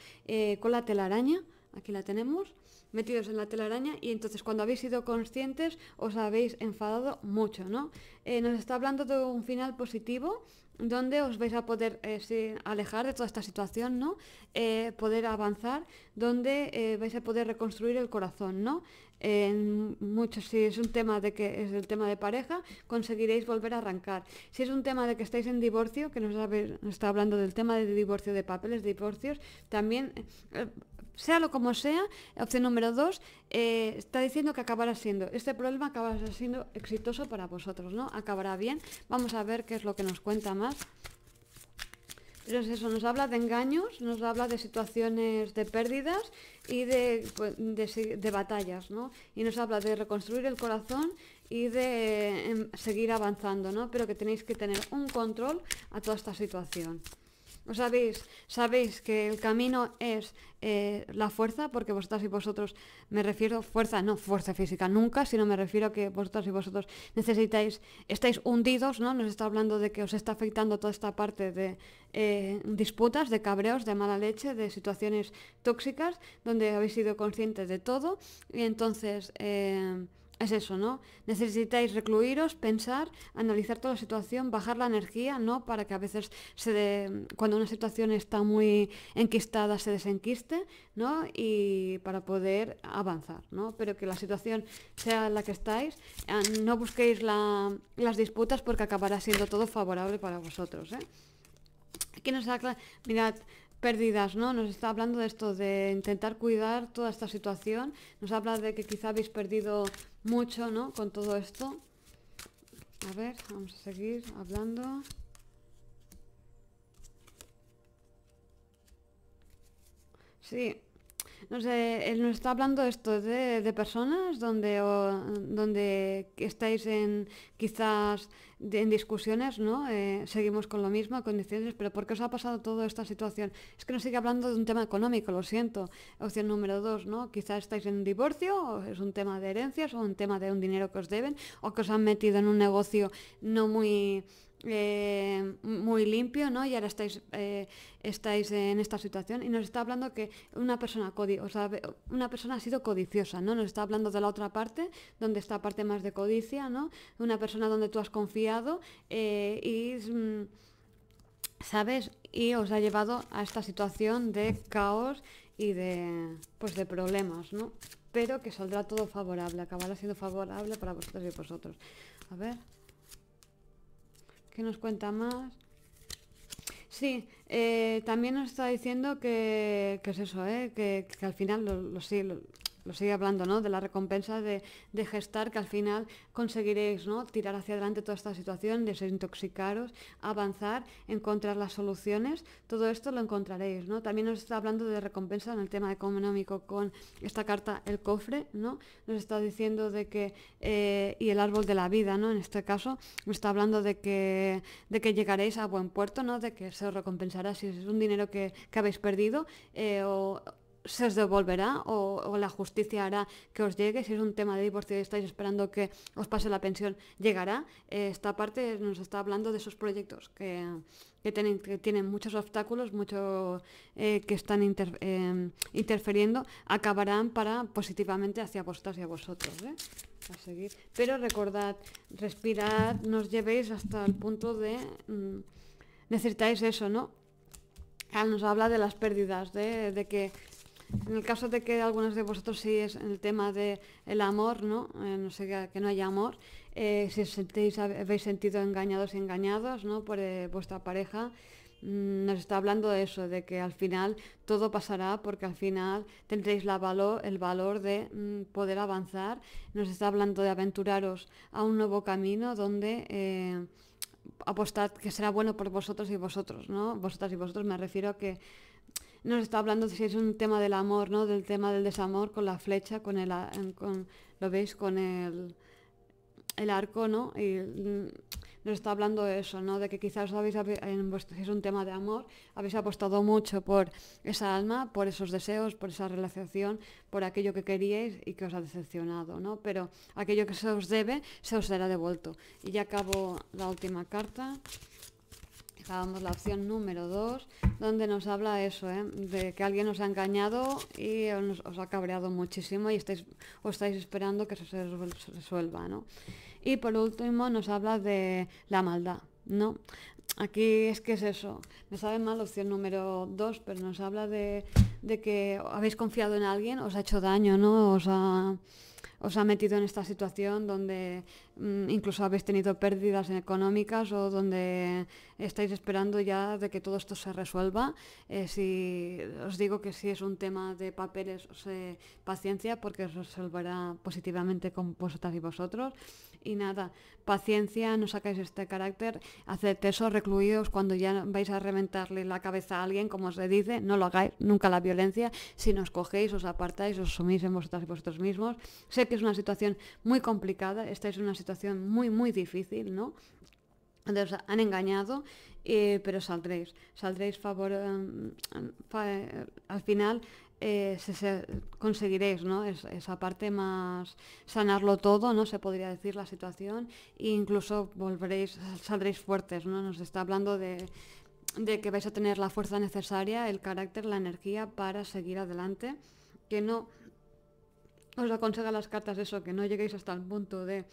con la telaraña aquí la tenemos, metidos en la telaraña y entonces cuando habéis sido conscientes os habéis enfadado mucho, ¿no? Eh, nos está hablando de un final positivo donde os vais a poder eh, alejar de toda esta situación, ¿no? Eh, poder avanzar, donde vais a poder reconstruir el corazón, ¿no? En muchos, si es un tema de que es el tema de pareja, conseguiréis volver a arrancar. Si es un tema de que estáis en divorcio, que nos, está hablando del tema de divorcio de papeles, divorcios, también sea lo como sea, opción número dos, eh, está diciendo que acabará siendo, este problema acabará siendo exitoso para vosotros, ¿no? Acabará bien. Vamos a ver qué es lo que nos cuenta más. Pero es eso, nos habla de engaños, nos habla de situaciones de pérdidas y de, pues, batallas, ¿no? Y nos habla de reconstruir el corazón y de em, seguir avanzando, ¿no? Pero que tenéis que tener un control a toda esta situación. Sabéis, sabéis que el camino es eh, la fuerza, porque vosotras y vosotros me refiero, fuerza, no fuerza física nunca, sino me refiero a que vosotras y vosotros necesitáis, estáis hundidos, ¿no? Nos está hablando de que os está afectando toda esta parte de eh, disputas, de cabreos, de mala leche, de situaciones tóxicas, donde habéis sido conscientes de todo, y entonces... Eh, es eso, ¿no? Necesitáis recluiros, pensar, analizar toda la situación, bajar la energía, ¿no? Para que a veces se cuando una situación está muy enquistada se desenquiste, ¿no? Y para poder avanzar, ¿no? Pero que la situación sea la que estáis, eh, no busquéis las disputas porque acabará siendo todo favorable para vosotros, ¿eh? Aquí nos saca, mirad, pérdidas, ¿no? Nos está hablando de esto, de intentar cuidar toda esta situación. Nos habla de que quizá habéis perdido mucho, ¿no? Con todo esto. A ver, vamos a seguir hablando. Sí, no sé, él nos está hablando esto de, personas donde, donde estáis en quizás en discusiones, ¿no? Eh, seguimos con lo mismo, condiciones, pero ¿por qué os ha pasado toda esta situación? Es que nos sigue hablando de un tema económico, lo siento. Opción número dos, ¿no? Quizás estáis en un divorcio, es un tema de herencias, o un tema de un dinero que os deben, o que os han metido en un negocio no muy eh, muy limpio, ¿no? Y ahora estáis, eh, estáis en esta situación y nos está hablando que una persona, codi o sea, una persona ha sido codiciosa, ¿no? Nos está hablando de la otra parte, donde está parte más de codicia, ¿no? Una persona donde tú has confiado eh, y, mm, ¿sabes? Y os ha llevado a esta situación de caos y de, pues, de problemas, ¿no? Pero que saldrá todo favorable, acabará siendo favorable para vosotros y vosotros. A ver nos cuenta más? Sí, eh, también nos está diciendo que, es eso, eh, que, al final los lo, sí, lo sigue hablando, ¿no? De la recompensa de, gestar, que al final conseguiréis, ¿no? Tirar hacia adelante toda esta situación, desintoxicaros, avanzar, encontrar las soluciones, todo esto lo encontraréis, ¿no? También nos está hablando de recompensa en el tema económico con esta carta, el cofre, ¿no? Nos está diciendo de que, eh, y el árbol de la vida, ¿no? En este caso, nos está hablando de que, de que llegaréis a buen puerto, ¿no? De que se os recompensará si es un dinero que, habéis perdido eh, o se os devolverá o, la justicia hará que os llegue. Si es un tema de divorcio y estáis esperando que os pase la pensión, llegará. Eh, esta parte nos está hablando de esos proyectos que, tienen, tienen, muchos obstáculos, mucho eh, que están eh, interfiriendo, acabarán para positivamente hacia vosotros y a vosotros. seguir. Pero recordad, respirad, nos llevéis hasta el punto de... Mm, necesitáis eso, ¿no? Ah, nos habla de las pérdidas, de, de que en el caso de que algunos de vosotros sí es el tema del el amor, ¿no? Eh, no sé, que, no haya amor. Eh, si os sentéis, habéis sentido engañados y engañados, ¿no? Por eh, vuestra pareja, mm, nos está hablando de eso, de que al final todo pasará porque al final tendréis la valor, el valor de mm, poder avanzar. Nos está hablando de aventuraros a un nuevo camino donde apostad que será bueno por vosotros y vosotros, ¿no? Vosotras y vosotros me refiero a que nos está hablando de si es un tema del amor, ¿no? Del tema del desamor con la flecha, con el, lo veis, con el, el arco, ¿no? Y mm, nos está hablando de eso, ¿no? De que quizás si es un tema de amor, habéis apostado mucho por esa alma, por esos deseos, por esa relación, por aquello que queríais y que os ha decepcionado, ¿no? Pero aquello que se os debe, se os será devuelto. Y ya acabo la última carta. Estábamos la opción número 2, donde nos habla eso, ¿eh? de que alguien os ha engañado y os, ha cabreado muchísimo y estáis, os estáis esperando que eso se resuelva. Y por último nos habla de la maldad. ¿no? Aquí es que es eso. Me sabe mal la opción número 2, pero nos habla de, que habéis confiado en alguien, os ha hecho daño, ¿no? Os ha, os ha metido en esta situación donde Mm, incluso habéis tenido pérdidas económicas o donde estáis esperando ya de que todo esto se resuelva. Eh, si os digo que si es un tema de papeles, de eh, paciencia porque se resolverá positivamente con vosotras y vosotros. Y nada, paciencia, no sacáis este carácter, haced eso recluidos cuando ya vais a reventarle la cabeza a alguien, como se dice, no lo hagáis, nunca la violencia, si nos cogéis, os apartáis, os sumís en vosotras y vosotros mismos. Sé que es una situación muy complicada, esta es una situación muy, muy difícil, ¿no? Os han engañado, eh, pero saldréis, saldréis favor, em, em, eh, al final eh, conseguiréis esa parte más sanarlo todo, ¿no? Se podría decir la situación, e incluso volveréis, saldréis fuertes, ¿no? Nos está hablando de, de que vais a tener la fuerza necesaria, el carácter, la energía para seguir adelante, que no os aconseja las cartas eso, que no lleguéis hasta el punto de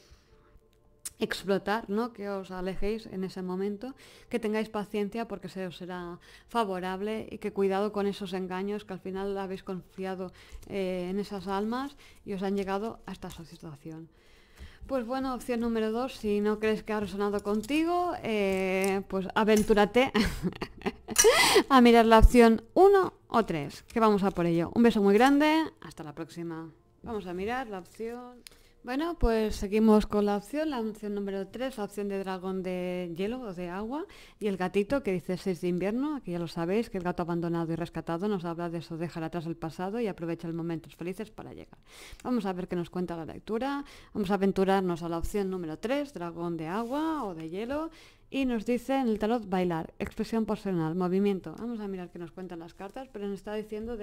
explotar, ¿no? que os alejéis en ese momento, que tengáis paciencia porque se os será favorable y que cuidado con esos engaños que al final habéis confiado eh, en esas almas y os han llegado a esta situación. Pues bueno, opción número dos, si no crees que ha resonado contigo, eh, pues aventúrate a mirar la opción 1 o 3, que vamos a por ello. Un beso muy grande, hasta la próxima. Vamos a mirar la opción... Bueno, pues seguimos con la opción, la opción número 3, la opción de dragón de hielo o de agua, y el gatito que dice 6 de invierno, Aquí ya lo sabéis, que el gato abandonado y rescatado nos habla de eso, dejar atrás el pasado y aprovechar momentos felices para llegar. Vamos a ver qué nos cuenta la lectura, vamos a aventurarnos a la opción número 3, dragón de agua o de hielo, y nos dice en el talot bailar, expresión personal, movimiento. Vamos a mirar qué nos cuentan las cartas, pero nos está diciendo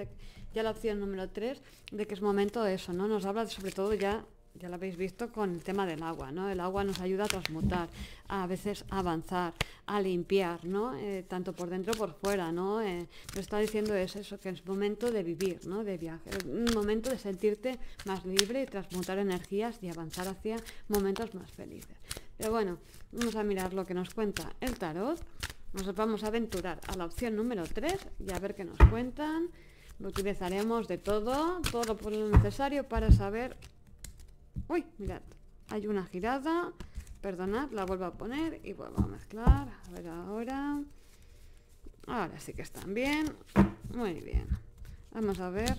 ya la opción número 3 de que es momento de eso, ¿no? Nos habla sobre todo ya ya lo habéis visto con el tema del agua, ¿no? El agua nos ayuda a transmutar, a veces a avanzar, a limpiar, ¿no? Eh, tanto por dentro como por fuera, ¿no? lo eh, está diciendo es eso, que es momento de vivir, ¿no? De viaje, un momento de sentirte más libre y transmutar energías y avanzar hacia momentos más felices. Pero bueno, vamos a mirar lo que nos cuenta el tarot. Nos vamos a aventurar a la opción número 3 y a ver qué nos cuentan. Lo utilizaremos de todo, todo lo necesario para saber Uy, mirad. Hay una girada. Perdonad, la vuelvo a poner y vuelvo a mezclar. A ver ahora. Ahora sí que están bien. Muy bien. Vamos a ver.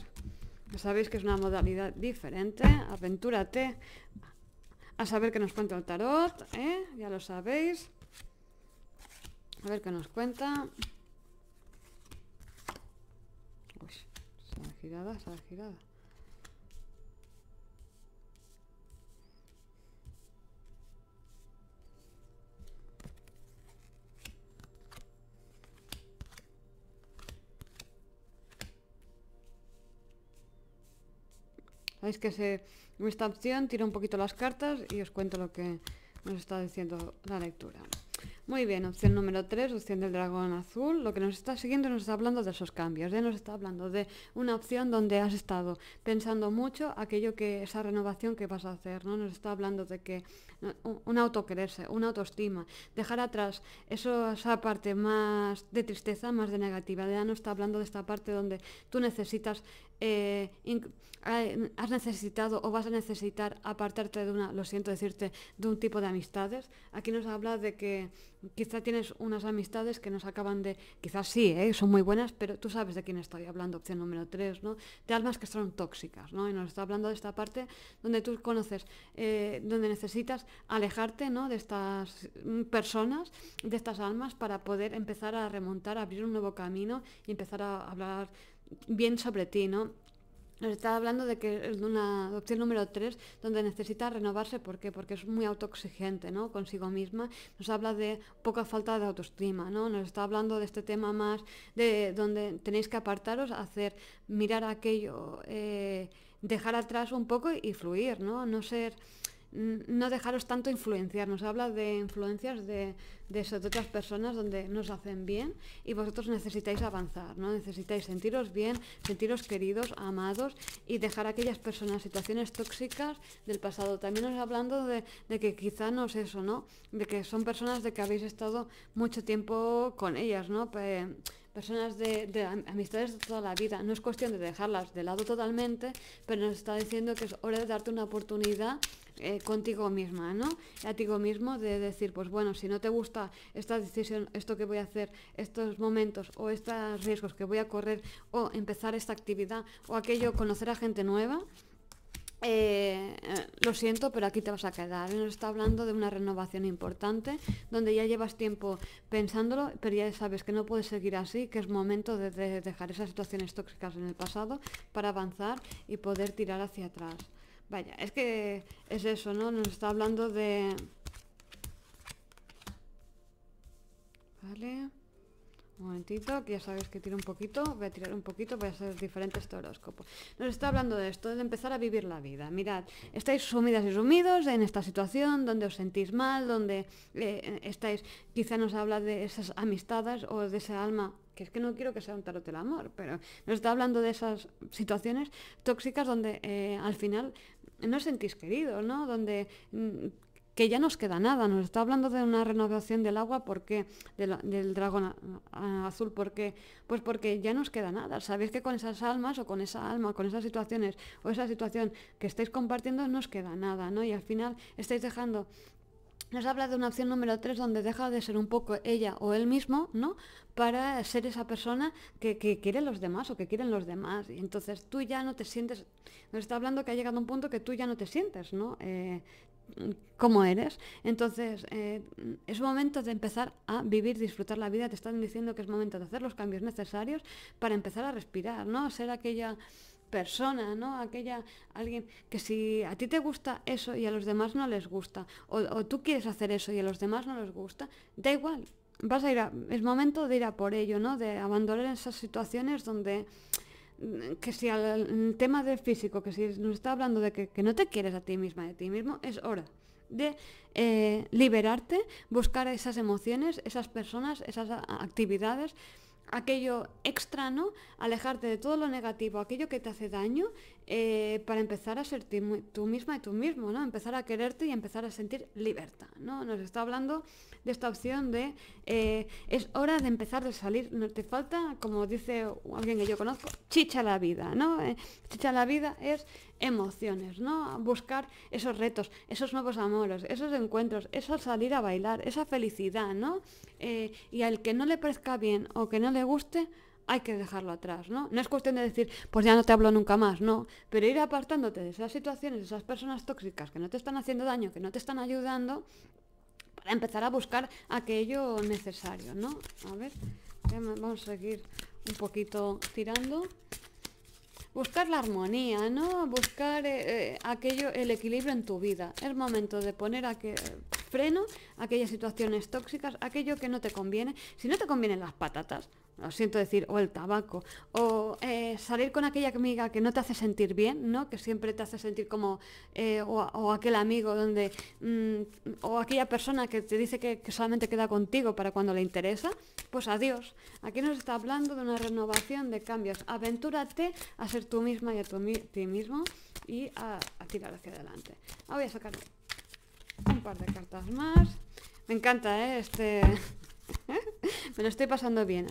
Sabéis que es una modalidad diferente. Aventúrate a saber qué nos cuenta el tarot. ¿eh? Ya lo sabéis. A ver qué nos cuenta. Uy, se ha Veis que se, esta opción tiro un poquito las cartas y os cuento lo que nos está diciendo la lectura. Muy bien, opción número 3, opción del dragón azul. Lo que nos está siguiendo nos está hablando de esos cambios, de nos está hablando de una opción donde has estado pensando mucho aquello que, esa renovación que vas a hacer, ¿no? Nos está hablando de que un autoquererse, una autoestima, dejar atrás esa parte más de tristeza, más de negativa. Ya no está hablando de esta parte donde tú necesitas eh, has necesitado o vas a necesitar apartarte de una, lo siento decirte, de un tipo de amistades. Aquí nos habla de que quizá tienes unas amistades que nos acaban de, quizás sí, ¿eh? son muy buenas, pero tú sabes de quién estoy hablando, opción número 3, ¿no? De almas que son tóxicas, ¿no? Y nos está hablando de esta parte donde tú conoces, eh, donde necesitas alejarte, ¿no? De estas personas, de estas almas para poder empezar a remontar, abrir un nuevo camino y empezar a hablar bien sobre ti, ¿no? Nos está hablando de que es una opción número 3, donde necesita renovarse, ¿por qué? Porque es muy autoexigente, ¿no? Consigo misma. Nos habla de poca falta de autoestima, ¿no? Nos está hablando de este tema más de donde tenéis que apartaros, hacer, mirar aquello, eh, dejar atrás un poco y fluir, ¿no? No ser no dejaros tanto influenciar. Nos habla de influencias de, de, otras personas donde nos hacen bien y vosotros necesitáis avanzar, ¿no? Necesitáis sentiros bien, sentiros queridos, amados y dejar aquellas personas, situaciones tóxicas del pasado. También os hablando de, que quizá no es eso, ¿no? De que son personas de que habéis estado mucho tiempo con ellas, ¿no? personas de, amistades de toda la vida. No es cuestión de dejarlas de lado totalmente, pero nos está diciendo que es hora de darte una oportunidad eh, contigo misma, ¿no? A ti mismo de decir, pues bueno, si no te gusta esta decisión, esto que voy a hacer, estos momentos o estos riesgos que voy a correr, o empezar esta actividad, o aquello, conocer a gente nueva, eh, lo siento, pero aquí te vas a quedar. Nos está hablando de una renovación importante, donde ya llevas tiempo pensándolo, pero ya sabes que no puedes seguir así, que es momento de, de dejar esas situaciones tóxicas en el pasado para avanzar y poder tirar hacia atrás. Vaya, es que es eso, ¿no? Nos está hablando de... Vale. Un momentito, que ya sabéis que tiro un poquito, voy a tirar un poquito a hacer diferentes este Nos está hablando de esto, de empezar a vivir la vida. Mirad, estáis sumidas y sumidos en esta situación donde os sentís mal, donde eh, estáis, quizá nos habla de esas amistades o de ese alma que es que no quiero que sea un tarot del amor, pero nos está hablando de esas situaciones tóxicas donde eh, al final no os sentís queridos, ¿no? Donde mm, que ya nos queda nada. Nos está hablando de una renovación del agua, porque del, del dragón azul, porque Pues porque ya nos queda nada. Sabéis que con esas almas o con esa alma, con esas situaciones o esa situación que estáis compartiendo, no os queda nada, ¿no? Y al final estáis dejando nos habla de una opción número tres, donde deja de ser un poco ella o él mismo, ¿no? Para ser esa persona que, que quiere los demás o que quieren los demás. Y entonces tú ya no te sientes, nos está hablando que ha llegado un punto que tú ya no te sientes, ¿no? Eh, cómo eres. Entonces, eh, es momento de empezar a vivir, disfrutar la vida. Te están diciendo que es momento de hacer los cambios necesarios para empezar a respirar, ¿no? Ser aquella persona, ¿no? Aquella, alguien que si a ti te gusta eso y a los demás no les gusta, o, o tú quieres hacer eso y a los demás no les gusta, da igual, vas a ir a, es momento de ir a por ello, ¿no? De abandonar esas situaciones donde que si al tema del físico, que si nos está hablando de que, no te quieres a ti misma, de ti mismo, es hora de eh, liberarte, buscar esas emociones, esas personas, esas actividades, aquello extra, Alejarte de todo lo negativo, aquello que te hace daño eh, para empezar a ser tú misma y tú mismo, ¿no? Empezar a quererte y empezar a sentir libertad, ¿no? Nos está hablando de esta opción de eh, es hora de empezar a salir, no te falta, como dice alguien que yo conozco, chicha la vida, ¿no? Eh, chicha la vida es emociones, ¿no? Buscar esos retos, esos nuevos amores, esos encuentros, eso salir a bailar, esa felicidad, ¿no? y al que no le parezca bien o que no le guste, hay que dejarlo atrás, ¿no? No es cuestión de decir, pues ya no te hablo nunca más, no, pero ir apartándote de esas situaciones, de esas personas tóxicas que no te están haciendo daño, que no te están ayudando, para empezar a buscar aquello necesario, ¿no? A ver, vamos a seguir un poquito tirando. Buscar la armonía, ¿no? Buscar eh, eh, aquello, el equilibrio en tu vida. Es momento de poner a freno aquellas situaciones tóxicas, aquello que no te conviene. Si no te convienen las patatas, lo siento decir, o el tabaco, o eh, salir con aquella amiga que no te hace sentir bien, ¿no? Que siempre te hace sentir como, eh, o, aquel amigo donde, mm, o aquella persona que te dice que, solamente queda contigo para cuando le interesa, pues adiós. Aquí nos está hablando de una renovación de cambios. Aventúrate a ser tú misma y a ti mismo y a, tirar hacia adelante. Ah, voy a sacar un par de cartas más. Me encanta, ¿eh? Este... Me lo estoy pasando bien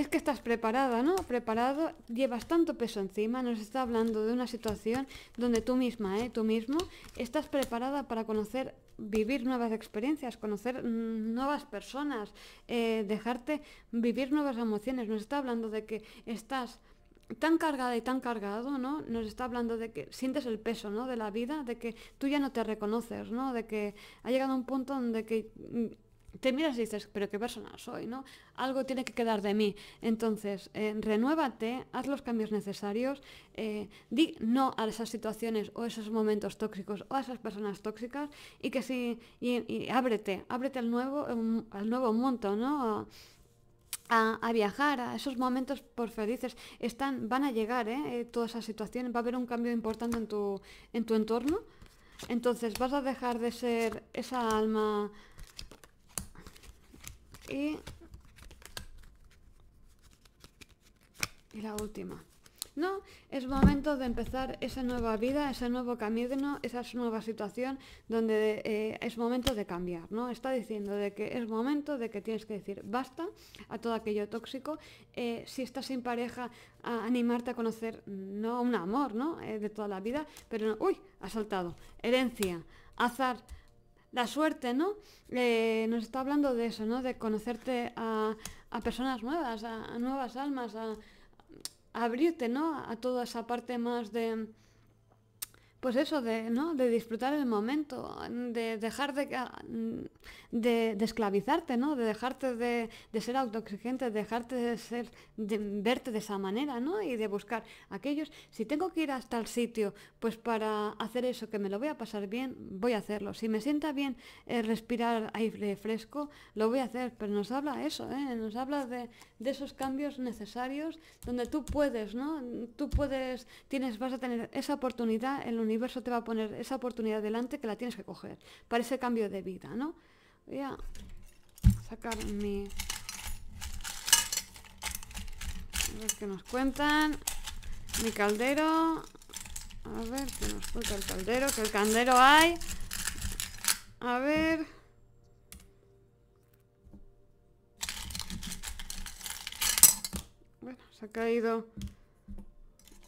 es que estás preparada, ¿no? Preparado, llevas tanto peso encima, nos está hablando de una situación donde tú misma, ¿eh? Tú mismo, estás preparada para conocer, vivir nuevas experiencias, conocer mm, nuevas personas, eh, dejarte vivir nuevas emociones. Nos está hablando de que estás tan cargada y tan cargado, ¿no? Nos está hablando de que sientes el peso, ¿no? De la vida, de que tú ya no te reconoces, ¿no? De que ha llegado un punto donde que mm, te miras y dices, pero qué persona soy, ¿no? Algo tiene que quedar de mí. Entonces, eh, renuévate, haz los cambios necesarios, eh, di no a esas situaciones o esos momentos tóxicos o a esas personas tóxicas y que sí, y, ábrete, ábrete al nuevo, eh, al nuevo mundo, ¿no? A, viajar, a esos momentos por felices, están, van a llegar, ¿eh? Todas esas situaciones, va a haber un cambio importante en tu, en tu entorno. Entonces vas a dejar de ser esa alma y, la última. No, es momento de empezar esa nueva vida, ese nuevo camino, esa nueva situación donde eh, es momento de cambiar, ¿no? Está diciendo de que es momento de que tienes que decir basta a todo aquello tóxico. Eh, si estás sin pareja, a animarte a conocer, no un amor, ¿no? Eh, de toda la vida, pero no, uy, ha saltado. Herencia, azar, la suerte, ¿no? Eh, nos está hablando de eso, ¿no? De conocerte a, personas nuevas, a, nuevas almas, a, abrirte, ¿no? A toda esa parte más de pues eso no de disfrutar el momento de dejar de de, esclavizarte, ¿no? De dejarte de, ser autoexigente, de dejarte de ser, de verte de esa manera, ¿no? Y de buscar aquellos. Si tengo que ir hasta el sitio, pues para hacer eso, que me lo voy a pasar bien, voy a hacerlo. Si me sienta bien eh, respirar aire fresco, lo voy a hacer. Pero nos habla eso, ¿eh? Nos habla de, esos cambios necesarios donde tú puedes, ¿no? Tú puedes, tienes, vas a tener esa oportunidad, el universo te va a poner esa oportunidad delante que la tienes que coger para ese cambio de vida, ¿no? Voy a sacar mi... A ver qué nos cuentan. Mi caldero. A ver qué nos cuenta el caldero. Que el caldero hay. A ver... Bueno, se ha caído.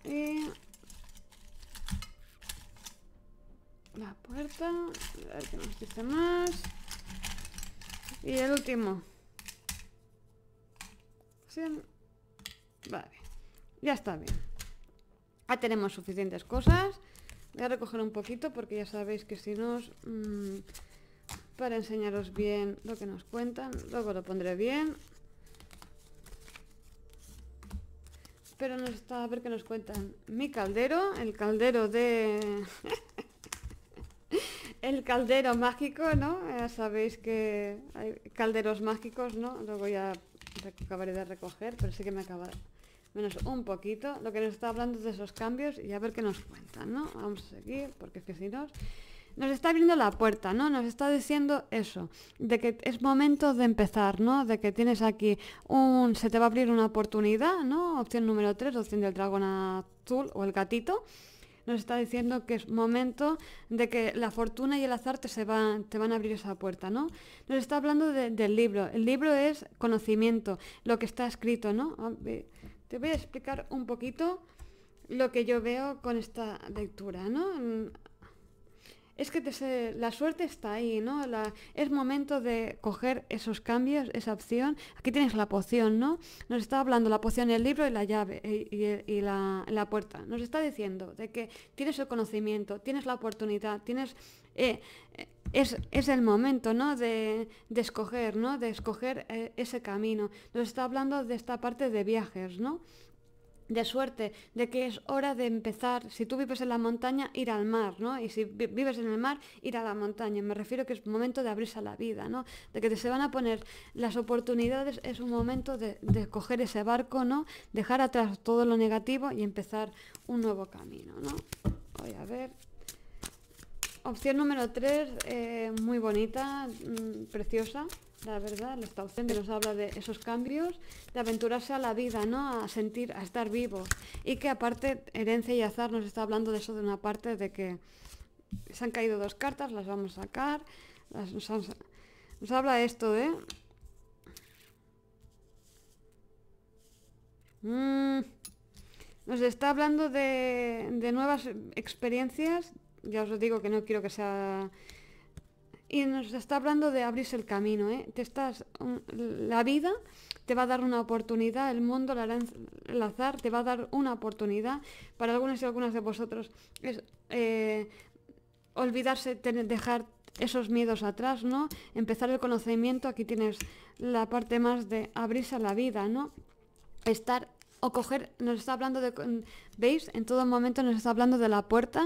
Y... La puerta. A ver qué nos dice más. Y el último. Vale. Ya está bien. Ya tenemos suficientes cosas. Voy a recoger un poquito porque ya sabéis que si no... Mm, para enseñaros bien lo que nos cuentan. Luego lo pondré bien. Pero nos está a ver qué nos cuentan. Mi caldero, el caldero de... El caldero mágico, ¿no? Ya sabéis que hay calderos mágicos, ¿no? Luego ya acabaré de recoger, pero sí que me acaba menos un poquito. Lo que nos está hablando es de esos cambios y a ver qué nos cuentan, ¿no? Vamos a seguir, porque es que si no... Nos está abriendo la puerta, ¿no? Nos está diciendo eso, de que es momento de empezar, ¿no? De que tienes aquí un... se te va a abrir una oportunidad, ¿no? Opción número 3, opción del dragón azul o el gatito nos está diciendo que es momento de que la fortuna y el azar te, se van, te van a abrir esa puerta, ¿no? Nos está hablando del libro. El libro es conocimiento, lo que está escrito, ¿no? Ah, te voy a explicar un poquito lo que yo veo con esta lectura, ¿no? es que la suerte está ahí, ¿no? es momento de coger esos cambios, esa opción. Aquí tienes la poción, ¿no? Nos está hablando la poción, el libro y la llave eh, y, la, puerta. Nos está diciendo de que tienes el conocimiento, tienes la oportunidad, tienes... Eh, eh, es, el momento, ¿no? De, escoger, ¿no? De escoger ese camino. Nos está hablando de esta parte de viajes, ¿no? de suerte, de que es hora de empezar, si tú vives en la montaña, ir al mar, ¿no? Y si vives en el mar, ir a la montaña. Me refiero que es momento de abrirse a la vida, ¿no? De que se van a poner las oportunidades, es un momento de, de coger ese barco, ¿no? Dejar atrás todo lo negativo y empezar un nuevo camino, ¿no? Voy a ver, Opción número 3, eh, muy bonita, mm, preciosa, la verdad, la opción que nos habla de esos cambios, de aventurarse a la vida, ¿no? A sentir, a estar vivo, Y que aparte, herencia y azar nos está hablando de eso, de una parte de que se han caído dos cartas, las vamos a sacar. nos, habla esto, ¿eh? Mm, nos está hablando de nuevas experiencias, ya os digo que no quiero que sea... Y nos está hablando de abrirse el camino, ¿eh? Te estás, la vida te va a dar una oportunidad, el mundo, el azar, te va a dar una oportunidad. Para algunas y algunas de vosotros es eh, olvidarse, tener, dejar esos miedos atrás, ¿no? Empezar el conocimiento, aquí tienes la parte más de abrirse a la vida, ¿no? Estar o coger, nos está hablando de, ¿veis? En todo momento nos está hablando de la puerta,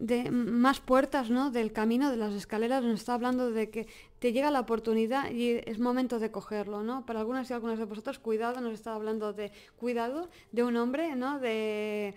de más puertas ¿no? del camino de las escaleras nos está hablando de que te llega la oportunidad y es momento de cogerlo ¿no? para algunas y algunas de vosotros cuidado nos está hablando de cuidado de un hombre ¿no? de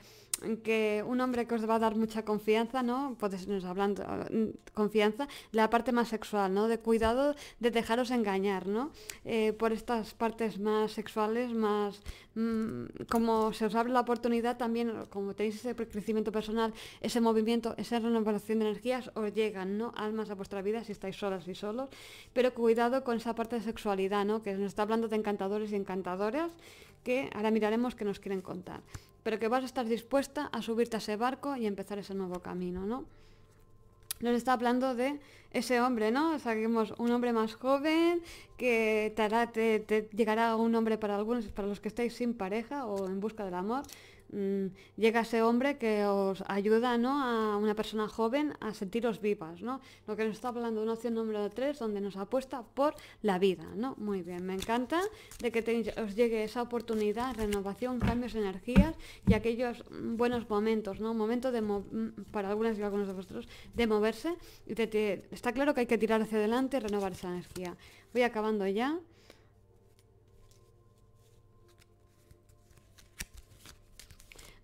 que un hombre que os va a dar mucha confianza, ¿no? Pues hablando ah, confianza, la parte más sexual, ¿no? De cuidado de dejaros engañar, ¿no? Eh, por estas partes más sexuales, más mm, como se os abre la oportunidad también, como tenéis ese crecimiento personal, ese movimiento, esa renovación de energías, os llegan, ¿no? Almas a vuestra vida si estáis solas y solos, pero cuidado con esa parte de sexualidad, ¿no? Que nos está hablando de encantadores y encantadoras que ahora miraremos qué nos quieren contar pero que vas a estar dispuesta a subirte a ese barco y empezar ese nuevo camino, ¿no? Nos está hablando de ese hombre, ¿no? un hombre más joven que te hará, te, llegará un hombre para algunos, para los que estáis sin pareja o en busca del amor, Mm, llega ese hombre que os ayuda ¿no? a una persona joven a sentiros vivas. ¿no? Lo que nos está hablando de una opción número 3, donde nos apuesta por la vida. ¿no? Muy bien, me encanta de que os llegue esa oportunidad, renovación, cambios, energías y aquellos buenos momentos, ¿no? momento mm, para algunas y algunos de vosotros, de moverse. Y está claro que hay que tirar hacia adelante y renovar esa energía. Voy acabando ya.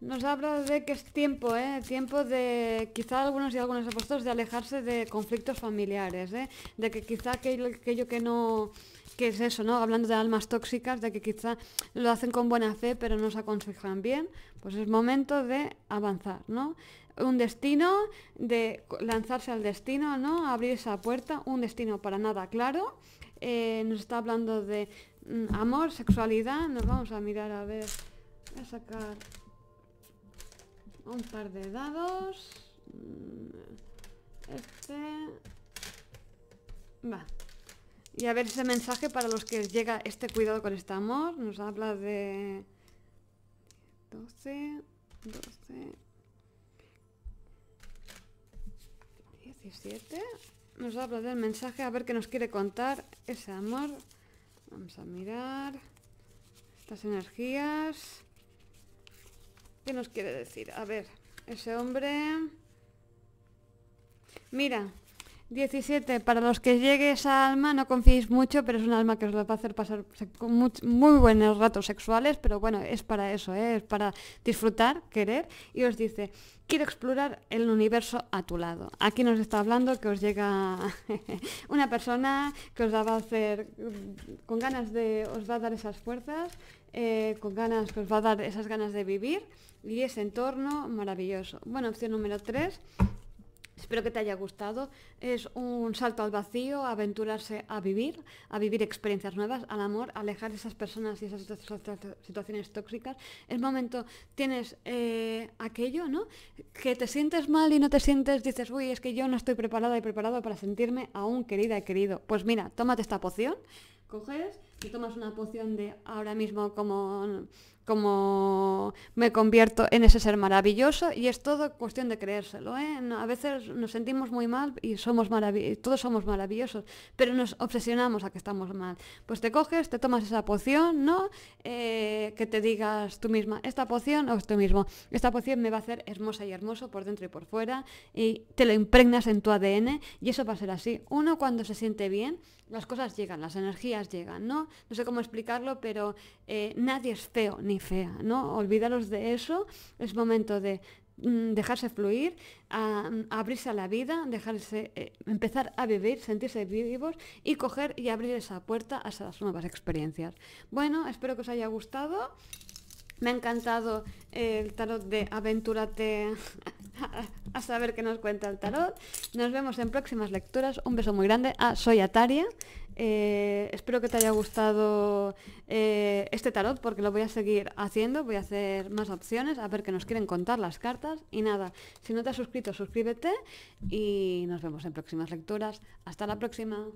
Nos habla de que es tiempo, ¿eh? Tiempo de quizá algunos y algunos apóstoles de alejarse de conflictos familiares, ¿eh? De que quizá aquello, que no que es eso, ¿no? Hablando de almas tóxicas, de que quizá lo hacen con buena fe, pero no se aconsejan bien, pues es momento de avanzar, ¿no? Un destino, de lanzarse al destino, ¿no? Abrir esa puerta, un destino para nada claro. Eh, nos está hablando de mm, amor, sexualidad, nos vamos a mirar a ver, a sacar un par de dados. Mm, este. Va. Y a ver ese mensaje para los que llega este cuidado con este amor. Nos habla de... 12, 12... 17. Nos habla del mensaje, a ver qué nos quiere contar ese amor. Vamos a mirar estas energías. ¿Qué nos quiere decir? A ver, ese hombre... Mira, 17. Para los que llegue esa alma, no confíes mucho, pero es un alma que os lo va a hacer pasar muy, muy, buenos ratos sexuales, pero bueno, es para eso, ¿eh? es para disfrutar, querer, y os dice, quiero explorar el universo a tu lado. Aquí nos está hablando que os llega una persona que os va a hacer con ganas de, os va a dar esas fuerzas, eh, con ganas, que os va a dar esas ganas de vivir y ese entorno maravilloso. Bueno, opción número 3. Espero que te haya gustado. Es un salto al vacío, aventurarse a vivir, a vivir experiencias nuevas, al amor, alejar esas personas y esas situaciones tóxicas. El momento, tienes eh, aquello, ¿no? Que te sientes mal y no te sientes, dices, uy, es que yo no estoy preparada y preparado para sentirme aún querida y querido. Pues mira, tómate esta poción, coges si tomas una poción de ahora mismo como, como me convierto en ese ser maravilloso y es todo cuestión de creérselo. ¿eh? A veces nos sentimos muy mal y somos todos somos maravillosos, pero nos obsesionamos a que estamos mal. Pues te coges, te tomas esa poción, ¿no? Eh, que te digas tú misma, esta poción o tú mismo, esta poción me va a hacer hermosa y hermoso por dentro y por fuera y te lo impregnas en tu ADN y eso va a ser así. Uno cuando se siente bien, las cosas llegan, las energías llegan, ¿no? ¿no? sé cómo explicarlo, pero eh, nadie es feo ni fea, ¿no? Olvídalos de eso, es momento de mm, dejarse fluir, mm, abrirse a la vida, dejarse, eh, empezar a vivir, sentirse vivos y coger y abrir esa puerta a esas nuevas experiencias. Bueno, espero que os haya gustado. Me ha encantado eh, el tarot de Aventúrate a saber qué nos cuenta el tarot. Nos vemos en próximas lecturas. Un beso muy grande ah, Soy Ataria eh, espero que te haya gustado eh, este tarot porque lo voy a seguir haciendo, voy a hacer más opciones, a ver qué nos quieren contar las cartas. Y nada, si no te has suscrito, suscríbete y nos vemos en próximas lecturas. Hasta la próxima.